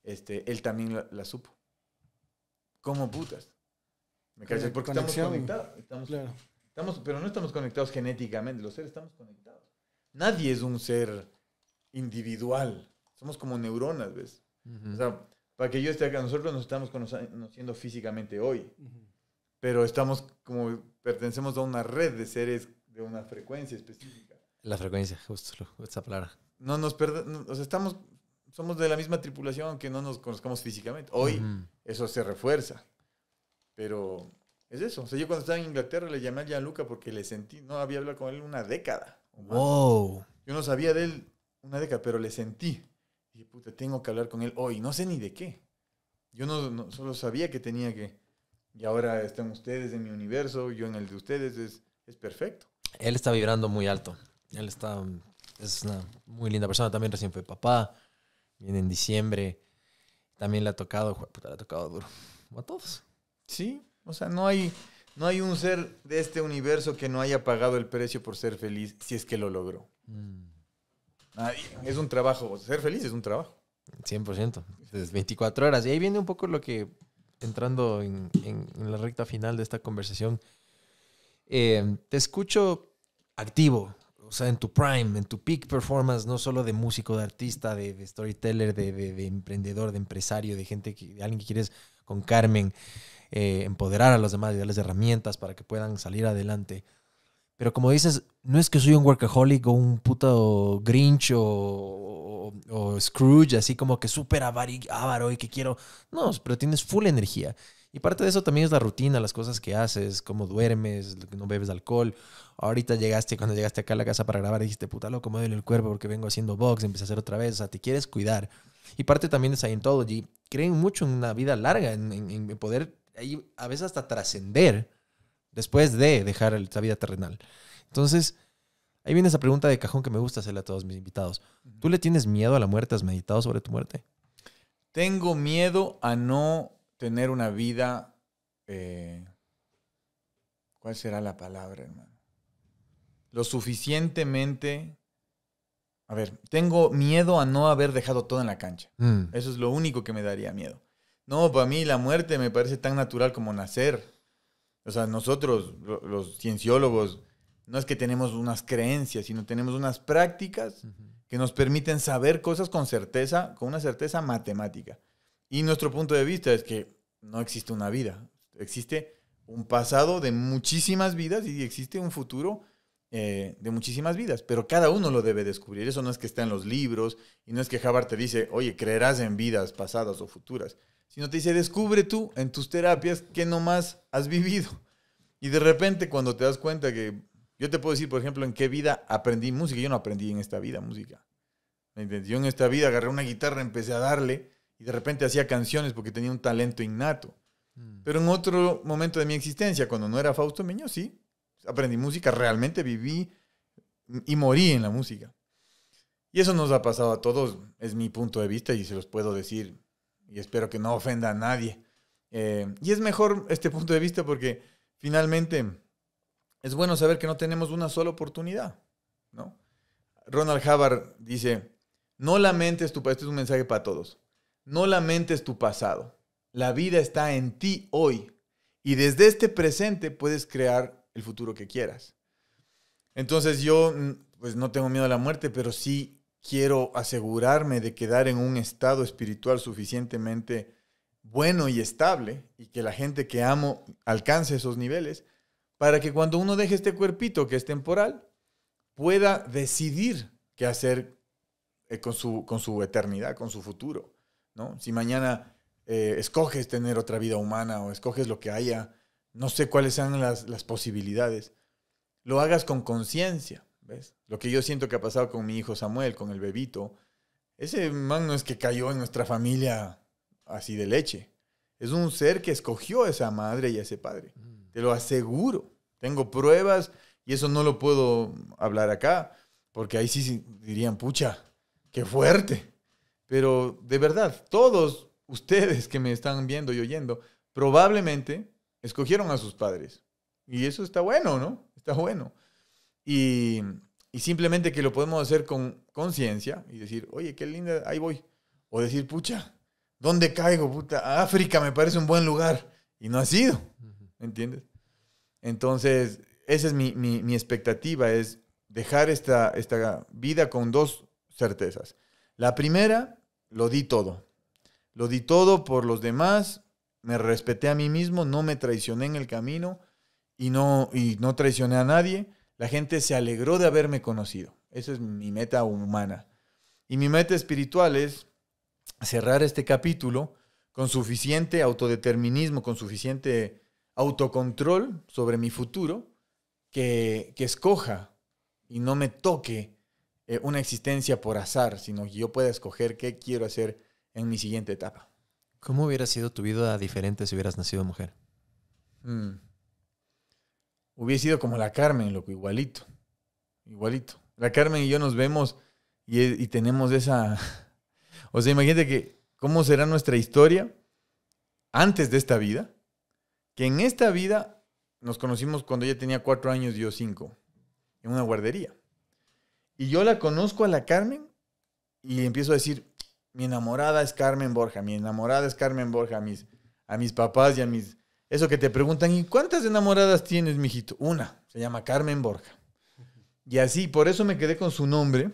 este, él también la, supo. ¿Cómo putas? ¿Me cachas? Porque estamos conectados. Estamos... Claro. Estamos, pero no estamos conectados genéticamente, los seres estamos conectados. Nadie es un ser individual. Somos como neuronas, ¿ves? O sea, para que yo esté acá, nosotros nos estamos conociendo físicamente hoy, pero estamos como pertenecemos a una red de seres de una frecuencia específica. La frecuencia, justo esa palabra. No nos perdemos, o sea, estamos, somos de la misma tripulación aunque no nos conozcamos físicamente. Hoy eso se refuerza, pero es eso. O sea, yo cuando estaba en Inglaterra le llamé a Gianluca porque le sentí, no había hablado con él una década. Wow. Yo no sabía de él una década, pero le sentí. Y dije, puta, tengo que hablar con él hoy. No sé ni de qué. Yo no, solo sabía que tenía que. Y ahora están ustedes en mi universo, yo en el de ustedes. Es, es perfecto. Él está vibrando muy alto. Él está. Es una muy linda persona. También recién fue papá. Viene en diciembre. También le ha tocado. Puta, le ha tocado duro. A todos. Sí, o sea, no hay, no hay un ser de este universo que no haya pagado el precio por ser feliz si es que lo logró. Mm. Ah, es un trabajo. Ser feliz es un trabajo. 100%. Es 24 horas. Y ahí viene un poco lo que, entrando en, la recta final de esta conversación, eh, te escucho activo, o sea, en tu prime, en tu peak performance, no solo de músico, de artista, de, storyteller, de, emprendedor, de empresario, de gente, que, de alguien que quieres con Carmen. Eh, empoderar a los demás y darles herramientas para que puedan salir adelante. Pero como dices, no es que soy un workaholic o un puto Grinch o, Scrooge, así como que súper avaro y que quiero. No, pero tienes full energía. Y parte de eso también es la rutina, las cosas que haces, cómo duermes, no bebes alcohol. Ahorita llegaste, cuando llegaste acá a la casa para grabar, dijiste, puta loco, me duele el cuerpo porque vengo haciendo box, empecé a hacer otra vez. O sea, te quieres cuidar. Y parte también de Scientology. Creen mucho en una vida larga, en, en poder ahí a veces hasta trascender después de dejar la vida terrenal. Entonces, ahí viene esa pregunta de cajón que me gusta hacerle a todos mis invitados. ¿Tú le tienes miedo a la muerte? ¿Has meditado sobre tu muerte? Tengo miedo a no tener una vida... Eh, ¿Cuál será la palabra, hermano? Lo suficientemente... A ver, tengo miedo a no haber dejado todo en la cancha. Mm. Eso es lo único que me daría miedo. No, para mí la muerte me parece tan natural como nacer. O sea, nosotros, los cienciólogos, no es que tenemos unas creencias, sino tenemos unas prácticas que nos permiten saber cosas con certeza, con una certeza matemática. Y nuestro punto de vista es que no existe una vida, existe un pasado de muchísimas vidas y existe un futuro eh, de muchísimas vidas, pero cada uno lo debe descubrir. Eso no es que está en los libros y no es que Javier te dice, oye, creerás en vidas pasadas o futuras sino te dice, descubre tú en tus terapias qué nomás has vivido. Y de repente cuando te das cuenta que yo te puedo decir, por ejemplo, en qué vida aprendí música, yo no aprendí en esta vida música. Yo en esta vida agarré una guitarra, empecé a darle y de repente hacía canciones porque tenía un talento innato. Mm. Pero en otro momento de mi existencia, cuando no era Fausto Meño, sí, aprendí música, realmente viví y morí en la música. Y eso nos ha pasado a todos, es mi punto de vista y se los puedo decir y espero que no ofenda a nadie. Eh, y es mejor este punto de vista porque finalmente es bueno saber que no tenemos una sola oportunidad, ¿no? Ronald Havard dice, no lamentes tu pasado, este es un mensaje para todos, no lamentes tu pasado, la vida está en ti hoy y desde este presente puedes crear el futuro que quieras. Entonces yo, mm, pues no tengo miedo a la muerte, pero sí quiero asegurarme de quedar en un estado espiritual suficientemente bueno y estable y que la gente que amo alcance esos niveles para que cuando uno deje este cuerpito que es temporal pueda decidir qué hacer eh, con su, con su eternidad, con su futuro. ¿no? Si mañana eh, escoges tener otra vida humana o escoges lo que haya, no sé cuáles sean las, las posibilidades, lo hagas con conciencia ¿Ves? Lo que yo siento que ha pasado con mi hijo Samuel, con el bebito. Ese man no es que cayó en nuestra familia así de leche. Es un ser que escogió a esa madre y a ese padre. Mm. Te lo aseguro. Tengo pruebas y eso no lo puedo hablar acá, porque ahí sí dirían, pucha, qué fuerte. Pero de verdad, todos ustedes que me están viendo y oyendo, probablemente escogieron a sus padres. Y eso está bueno, ¿no? Está bueno. Y, simplemente que lo podemos hacer con conciencia y decir, oye, qué linda, ahí voy. O decir, pucha, ¿dónde caigo, puta? África me parece un buen lugar. Y no ha sido, ¿me entiendes? Entonces, esa es mi, expectativa, es dejar esta, esta vida con dos certezas. La primera, lo di todo. Lo di todo por los demás, me respeté a mí mismo, no me traicioné en el camino y no, y no traicioné a nadie la gente se alegró de haberme conocido. Esa es mi meta humana. Y mi meta espiritual es cerrar este capítulo con suficiente autodeterminismo, con suficiente autocontrol sobre mi futuro, que, escoja y no me toque eh, una existencia por azar, sino que yo pueda escoger qué quiero hacer en mi siguiente etapa. ¿Cómo hubiera sido tu vida diferente si hubieras nacido mujer? Mm hubiese sido como la Carmen, loco, igualito. Igualito. La Carmen y yo nos vemos y, tenemos esa. O sea, imagínate que cómo será nuestra historia antes de esta vida, que en esta vida nos conocimos cuando ella tenía cuatro años, yo cinco, en una guardería. Y yo la conozco a la Carmen y empiezo a decir, mi enamorada es Carmen Borja, mi enamorada es Carmen Borja, a mis, a mis papás y a mis eso que te preguntan, ¿y cuántas enamoradas tienes, mijito? Una, se llama Carmen Borja. Y así, por eso me quedé con su nombre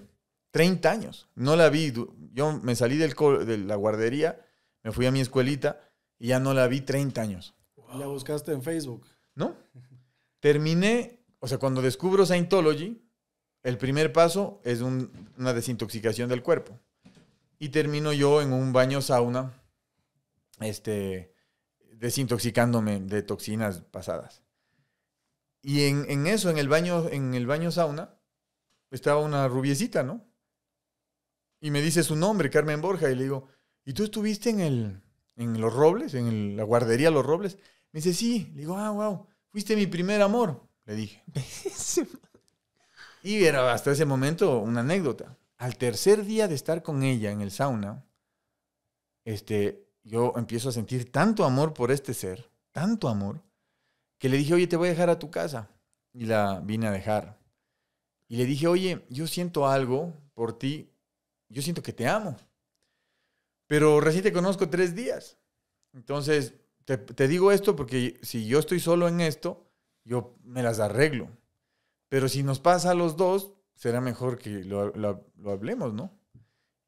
30 años. No la vi, yo me salí del de la guardería, me fui a mi escuelita y ya no la vi 30 años. ¿La buscaste en Facebook? No. Terminé, o sea, cuando descubro Scientology, el primer paso es una desintoxicación del cuerpo. Y termino yo en un baño sauna, este, desintoxicándome de toxinas pasadas. Y en, eso, en el baño, en el baño sauna, estaba una rubiecita, ¿no? Y me dice su nombre, Carmen Borja, y le digo, ¿y tú estuviste en el en los Robles, en la guardería Los Robles? Me dice, sí. Le digo, ah, wow, fuiste mi primer amor, le dije. y era hasta ese momento una anécdota. Al tercer día de estar con ella en el sauna, este, yo empiezo a sentir tanto amor por este ser, tanto amor, que le dije, oye, te voy a dejar a tu casa. Y la vine a dejar. Y le dije, oye, yo siento algo por ti, yo siento que te amo, pero recién te conozco tres días. Entonces, te, digo esto porque si yo estoy solo en esto, yo me las arreglo. Pero si nos pasa a los dos, será mejor que lo hablemos, ¿no?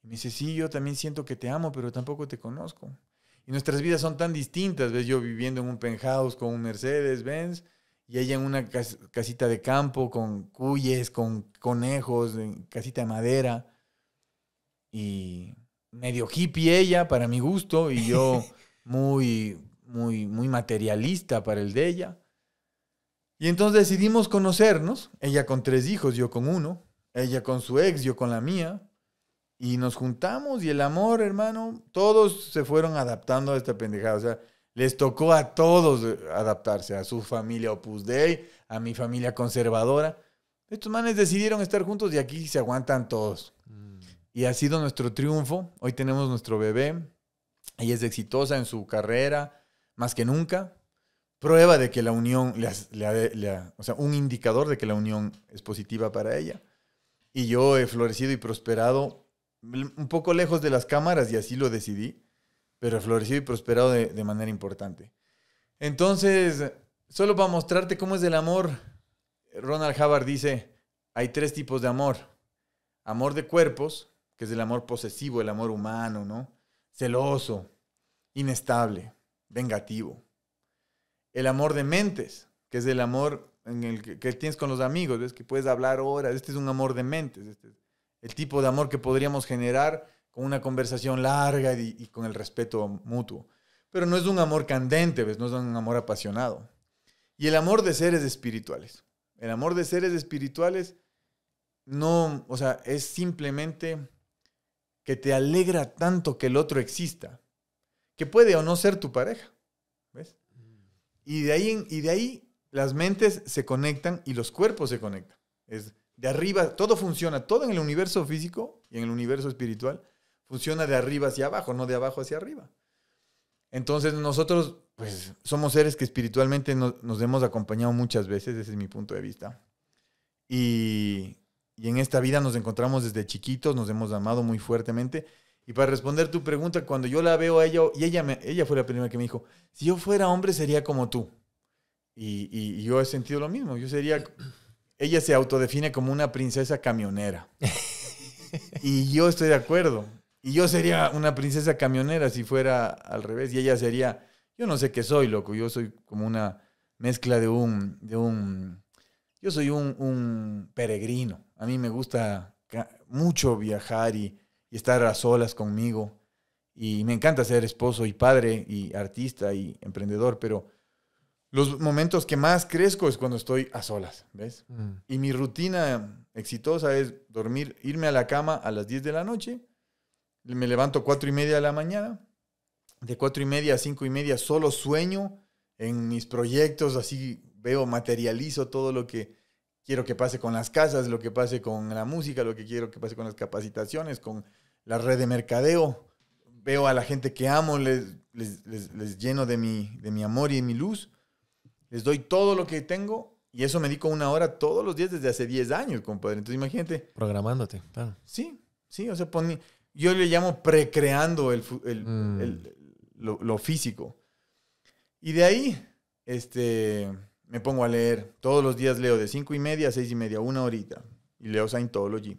Y me dice, sí, yo también siento que te amo, pero tampoco te conozco. Y nuestras vidas son tan distintas, ves yo viviendo en un penthouse con un Mercedes, Benz, y ella en una casita de campo con cuyes, con conejos, en casita de madera. Y medio hippie ella para mi gusto y yo muy muy muy materialista para el de ella. Y entonces decidimos conocernos, ella con tres hijos, yo con uno, ella con su ex, yo con la mía. Y nos juntamos y el amor, hermano, todos se fueron adaptando a esta pendejada. O sea, les tocó a todos eh, adaptarse, a su familia Opus Dei, a mi familia conservadora. Estos manes decidieron estar juntos y aquí se aguantan todos. Mm. Y ha sido nuestro triunfo. Hoy tenemos nuestro bebé. Ella es exitosa en su carrera, más que nunca. Prueba de que la unión, le, o sea, un indicador de que la unión es positiva para ella. Y yo he florecido y prosperado un poco lejos de las cámaras y así lo decidí, pero florecido y prosperado de, manera importante. Entonces, solo para mostrarte cómo es el amor, Ronald Hubbard dice, hay tres tipos de amor. Amor de cuerpos, que es el amor posesivo, el amor humano, ¿no? Celoso, inestable, vengativo. El amor de mentes, que es el amor en el que, tienes con los amigos, ves que puedes hablar horas, este es un amor de mentes, este es el tipo de amor que podríamos generar con una conversación larga y, con el respeto mutuo. Pero no es un amor candente, ¿ves? no es un amor apasionado. Y el amor de seres espirituales. El amor de seres espirituales no, o sea, es simplemente que te alegra tanto que el otro exista, que puede o no ser tu pareja. ¿Ves? Mm. Y de ahí, y de ahí las mentes se conectan y los cuerpos se conectan. Es, de arriba, todo funciona, todo en el universo físico y en el universo espiritual funciona de arriba hacia abajo, no de abajo hacia arriba. Entonces nosotros, pues, somos seres que espiritualmente nos, hemos acompañado muchas veces, ese es mi punto de vista. Y, en esta vida nos encontramos desde chiquitos, nos hemos amado muy fuertemente. Y para responder tu pregunta, cuando yo la veo a ella, y ella, me, ella fue la primera que me dijo, si yo fuera hombre sería como tú. y, yo he sentido lo mismo, yo sería ella se autodefine como una princesa camionera. y yo estoy de acuerdo. Y yo sería una princesa camionera si fuera al revés. Y ella sería, yo no sé qué soy, loco. Yo soy como una mezcla de un, de un, yo soy un, peregrino. A mí me gusta mucho viajar y, estar a solas conmigo. Y me encanta ser esposo y padre y artista y emprendedor, pero los momentos que más crezco es cuando estoy a solas, ¿ves? Mm. Y mi rutina exitosa es dormir, irme a la cama a las 10 de la noche, me levanto 4 y media de la mañana, de 4 y media a 5 y media solo sueño en mis proyectos, así veo, materializo todo lo que quiero que pase con las casas, lo que pase con la música, lo que quiero que pase con las capacitaciones, con la red de mercadeo. Veo a la gente que amo, les, les, lleno de de mi amor y de mi luz les doy todo lo que tengo y eso me dedico una hora todos los días desde hace 10 años, compadre. Entonces imagínate. Programándote, Sí, sí, o sea, yo le llamo precreando el, mm. lo, físico. Y de ahí, este, me pongo a leer. Todos los días leo de 5 y media a 6 y media, una horita. Y leo Scientology.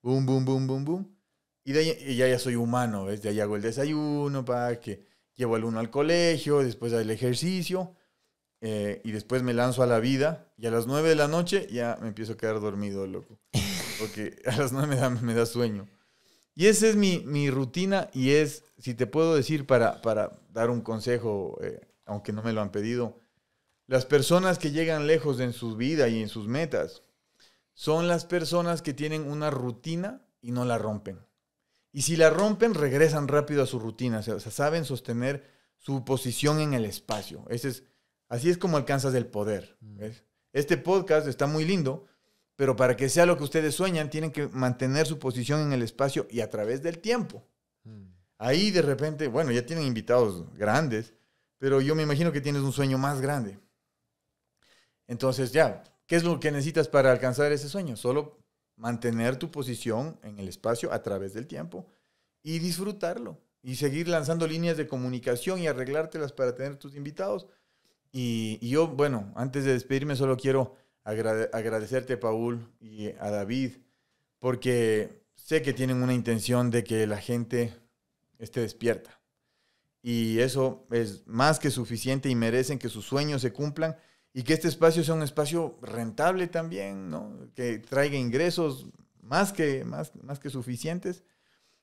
Boom, boom, boom, boom, boom. Y de ahí ya, soy humano, ¿ves? De ahí hago el desayuno, para que llevo al uno al colegio, después al ejercicio eh, y después me lanzo a la vida y a las nueve de la noche ya me empiezo a quedar dormido, loco. Porque a las nueve me da, sueño. Y esa es mi, rutina y es, si te puedo decir para, dar un consejo, eh, aunque no me lo han pedido, las personas que llegan lejos en su vida y en sus metas son las personas que tienen una rutina y no la rompen. Y si la rompen, regresan rápido a su rutina, o sea, saben sostener su posición en el espacio. Ese es Así es como alcanzas el poder. Mm. Este podcast está muy lindo, pero para que sea lo que ustedes sueñan, tienen que mantener su posición en el espacio y a través del tiempo. Mm. Ahí de repente, bueno, ya tienen invitados grandes, pero yo me imagino que tienes un sueño más grande. Entonces ya, ¿qué es lo que necesitas para alcanzar ese sueño? Solo mantener tu posición en el espacio a través del tiempo y disfrutarlo y seguir lanzando líneas de comunicación y arreglártelas para tener tus invitados. Y, yo, bueno, antes de despedirme, solo quiero agradecerte, Paul, y a David, porque sé que tienen una intención de que la gente esté despierta. Y eso es más que suficiente y merecen que sus sueños se cumplan y que este espacio sea un espacio rentable también, ¿no? que traiga ingresos más que, más, más que suficientes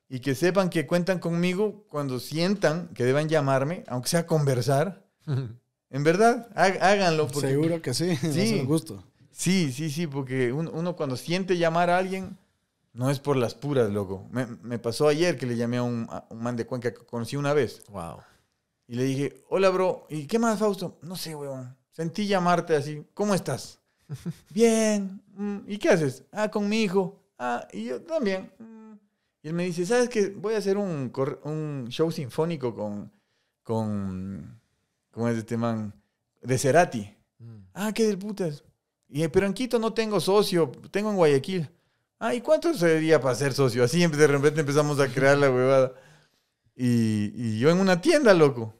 y que sepan que cuentan conmigo cuando sientan que deban llamarme, aunque sea conversar, En verdad, háganlo. Porque, Seguro que sí, sí un gusto. Sí, sí, sí, porque uno, cuando siente llamar a alguien, no es por las puras, loco. Me, pasó ayer que le llamé a un, man de Cuenca que conocí una vez. Wow. Y le dije, hola, bro, ¿y qué más, Fausto? No sé, weón. Sentí llamarte así. ¿Cómo estás? Bien. Mm, ¿Y qué haces? Ah, con mi hijo. Ah, y yo también. Mm. Y él me dice, ¿sabes qué? Voy a hacer un, un show sinfónico con, con ¿Cómo es este man? De Cerati. Mm. Ah, qué del putas. Y, pero en Quito no tengo socio, tengo en Guayaquil. Ah, ¿y cuánto sería para ser socio? Así em, de repente empezamos a crear la huevada. Y, yo en una tienda, loco.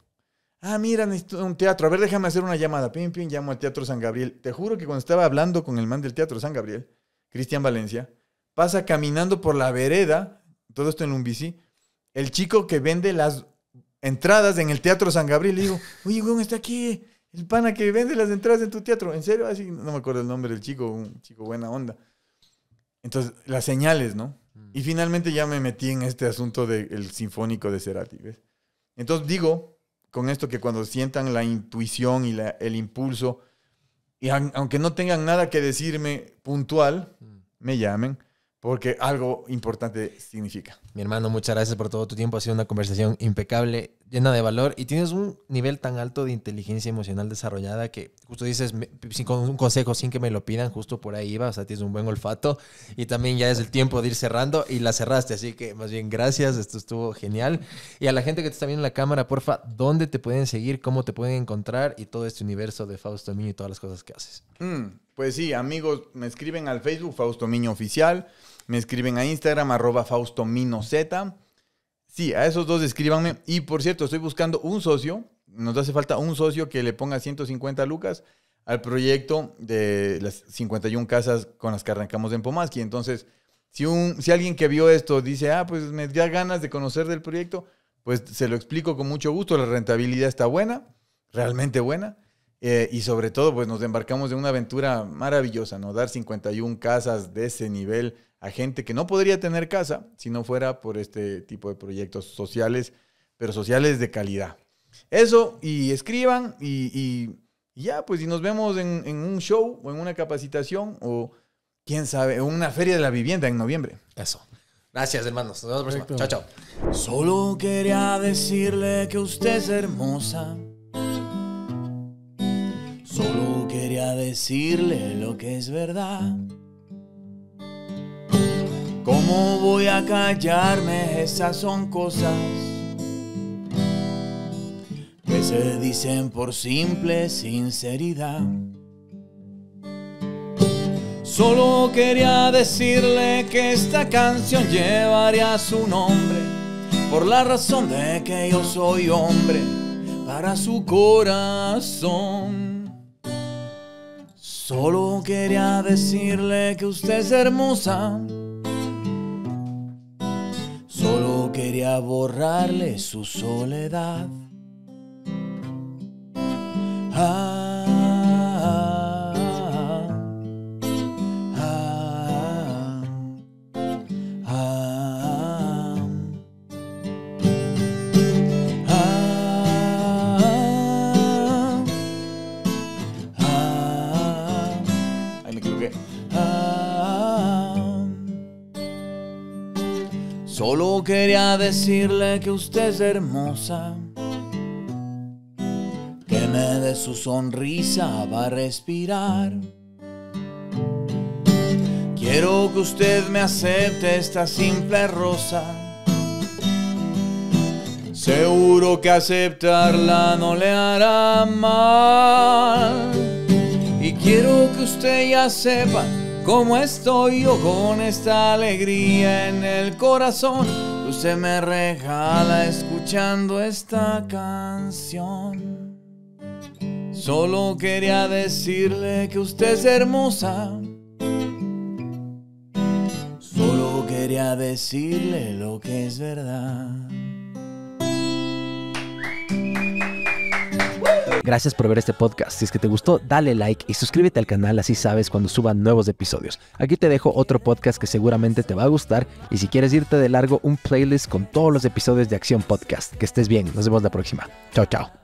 Ah, mira, necesito un teatro. A ver, déjame hacer una llamada. Pim, pim, llamo al Teatro San Gabriel. Te juro que cuando estaba hablando con el man del Teatro San Gabriel, Cristian Valencia, pasa caminando por la vereda, todo esto en un bici, el chico que vende las entradas en el Teatro San Gabriel y digo, oye, weón, está aquí el pana que vende las entradas en tu teatro. ¿En serio? Así, no me acuerdo el nombre del chico, un chico buena onda. Entonces, las señales, ¿no? Mm. Y finalmente ya me metí en este asunto del sinfónico de Cerati, ¿ves? Entonces digo con esto que cuando sientan la intuición y el impulso, y aunque no tengan nada que decirme puntual, mm. me llamen porque algo importante significa. Mi hermano, muchas gracias por todo tu tiempo. Ha sido una conversación impecable, llena de valor y tienes un nivel tan alto de inteligencia emocional desarrollada que justo dices, con un consejo sin que me lo pidan, justo por ahí iba, o sea, tienes un buen olfato y también ya es el tiempo de ir cerrando y la cerraste, así que más bien gracias, esto estuvo genial. Y a la gente que está viendo en la cámara, porfa, ¿dónde te pueden seguir? ¿Cómo te pueden encontrar? Y todo este universo de Fausto Miño y todas las cosas que haces. Mm, pues sí, amigos, me escriben al Facebook Fausto Miño Oficial. Me escriben a Instagram, arroba Z. Sí, a esos dos escríbanme. Y por cierto, estoy buscando un socio. Nos hace falta un socio que le ponga 150 lucas al proyecto de las 51 casas con las que arrancamos en Pomaski. Entonces, si, un, si alguien que vio esto dice, ah, pues me da ganas de conocer del proyecto, pues se lo explico con mucho gusto. La rentabilidad está buena, realmente buena. Eh, y sobre todo, pues nos embarcamos de una aventura maravillosa, ¿no? Dar 51 casas de ese nivel a gente que no podría tener casa si no fuera por este tipo de proyectos sociales, pero sociales de calidad. Eso, y escriban y, ya, pues si nos vemos en, un show o en una capacitación o, quién sabe, una feria de la vivienda en noviembre. Eso. Gracias, hermanos. Nos vemos la próxima. Chao, chao. Solo quería decirle que usted es hermosa. Solo quería decirle lo que es verdad. ¿Cómo voy a callarme? Esas son cosas que se dicen por simple sinceridad. Solo quería decirle que esta canción llevaría su nombre por la razón de que yo soy hombre para su corazón. Solo quería decirle que usted es hermosa Solo quería borrarle su soledad. Ah, decirle que usted es hermosa. Que me de su sonrisa va a respirar. Quiero que usted me acepte esta simple rosa. Seguro que aceptarla no le hará mal. Y quiero que usted ya sepa cómo estoy yo con esta alegría en el corazón se me regala escuchando esta canción. Solo quería decirle que usted es hermosa. Solo quería decirle lo que es verdad. Gracias por ver este podcast. Si es que te gustó, dale like y suscríbete al canal así sabes cuando suban nuevos episodios. Aquí te dejo otro podcast que seguramente te va a gustar y si quieres irte de largo, un playlist con todos los episodios de Acción Podcast. Que estés bien, nos vemos la próxima. Chao, chao.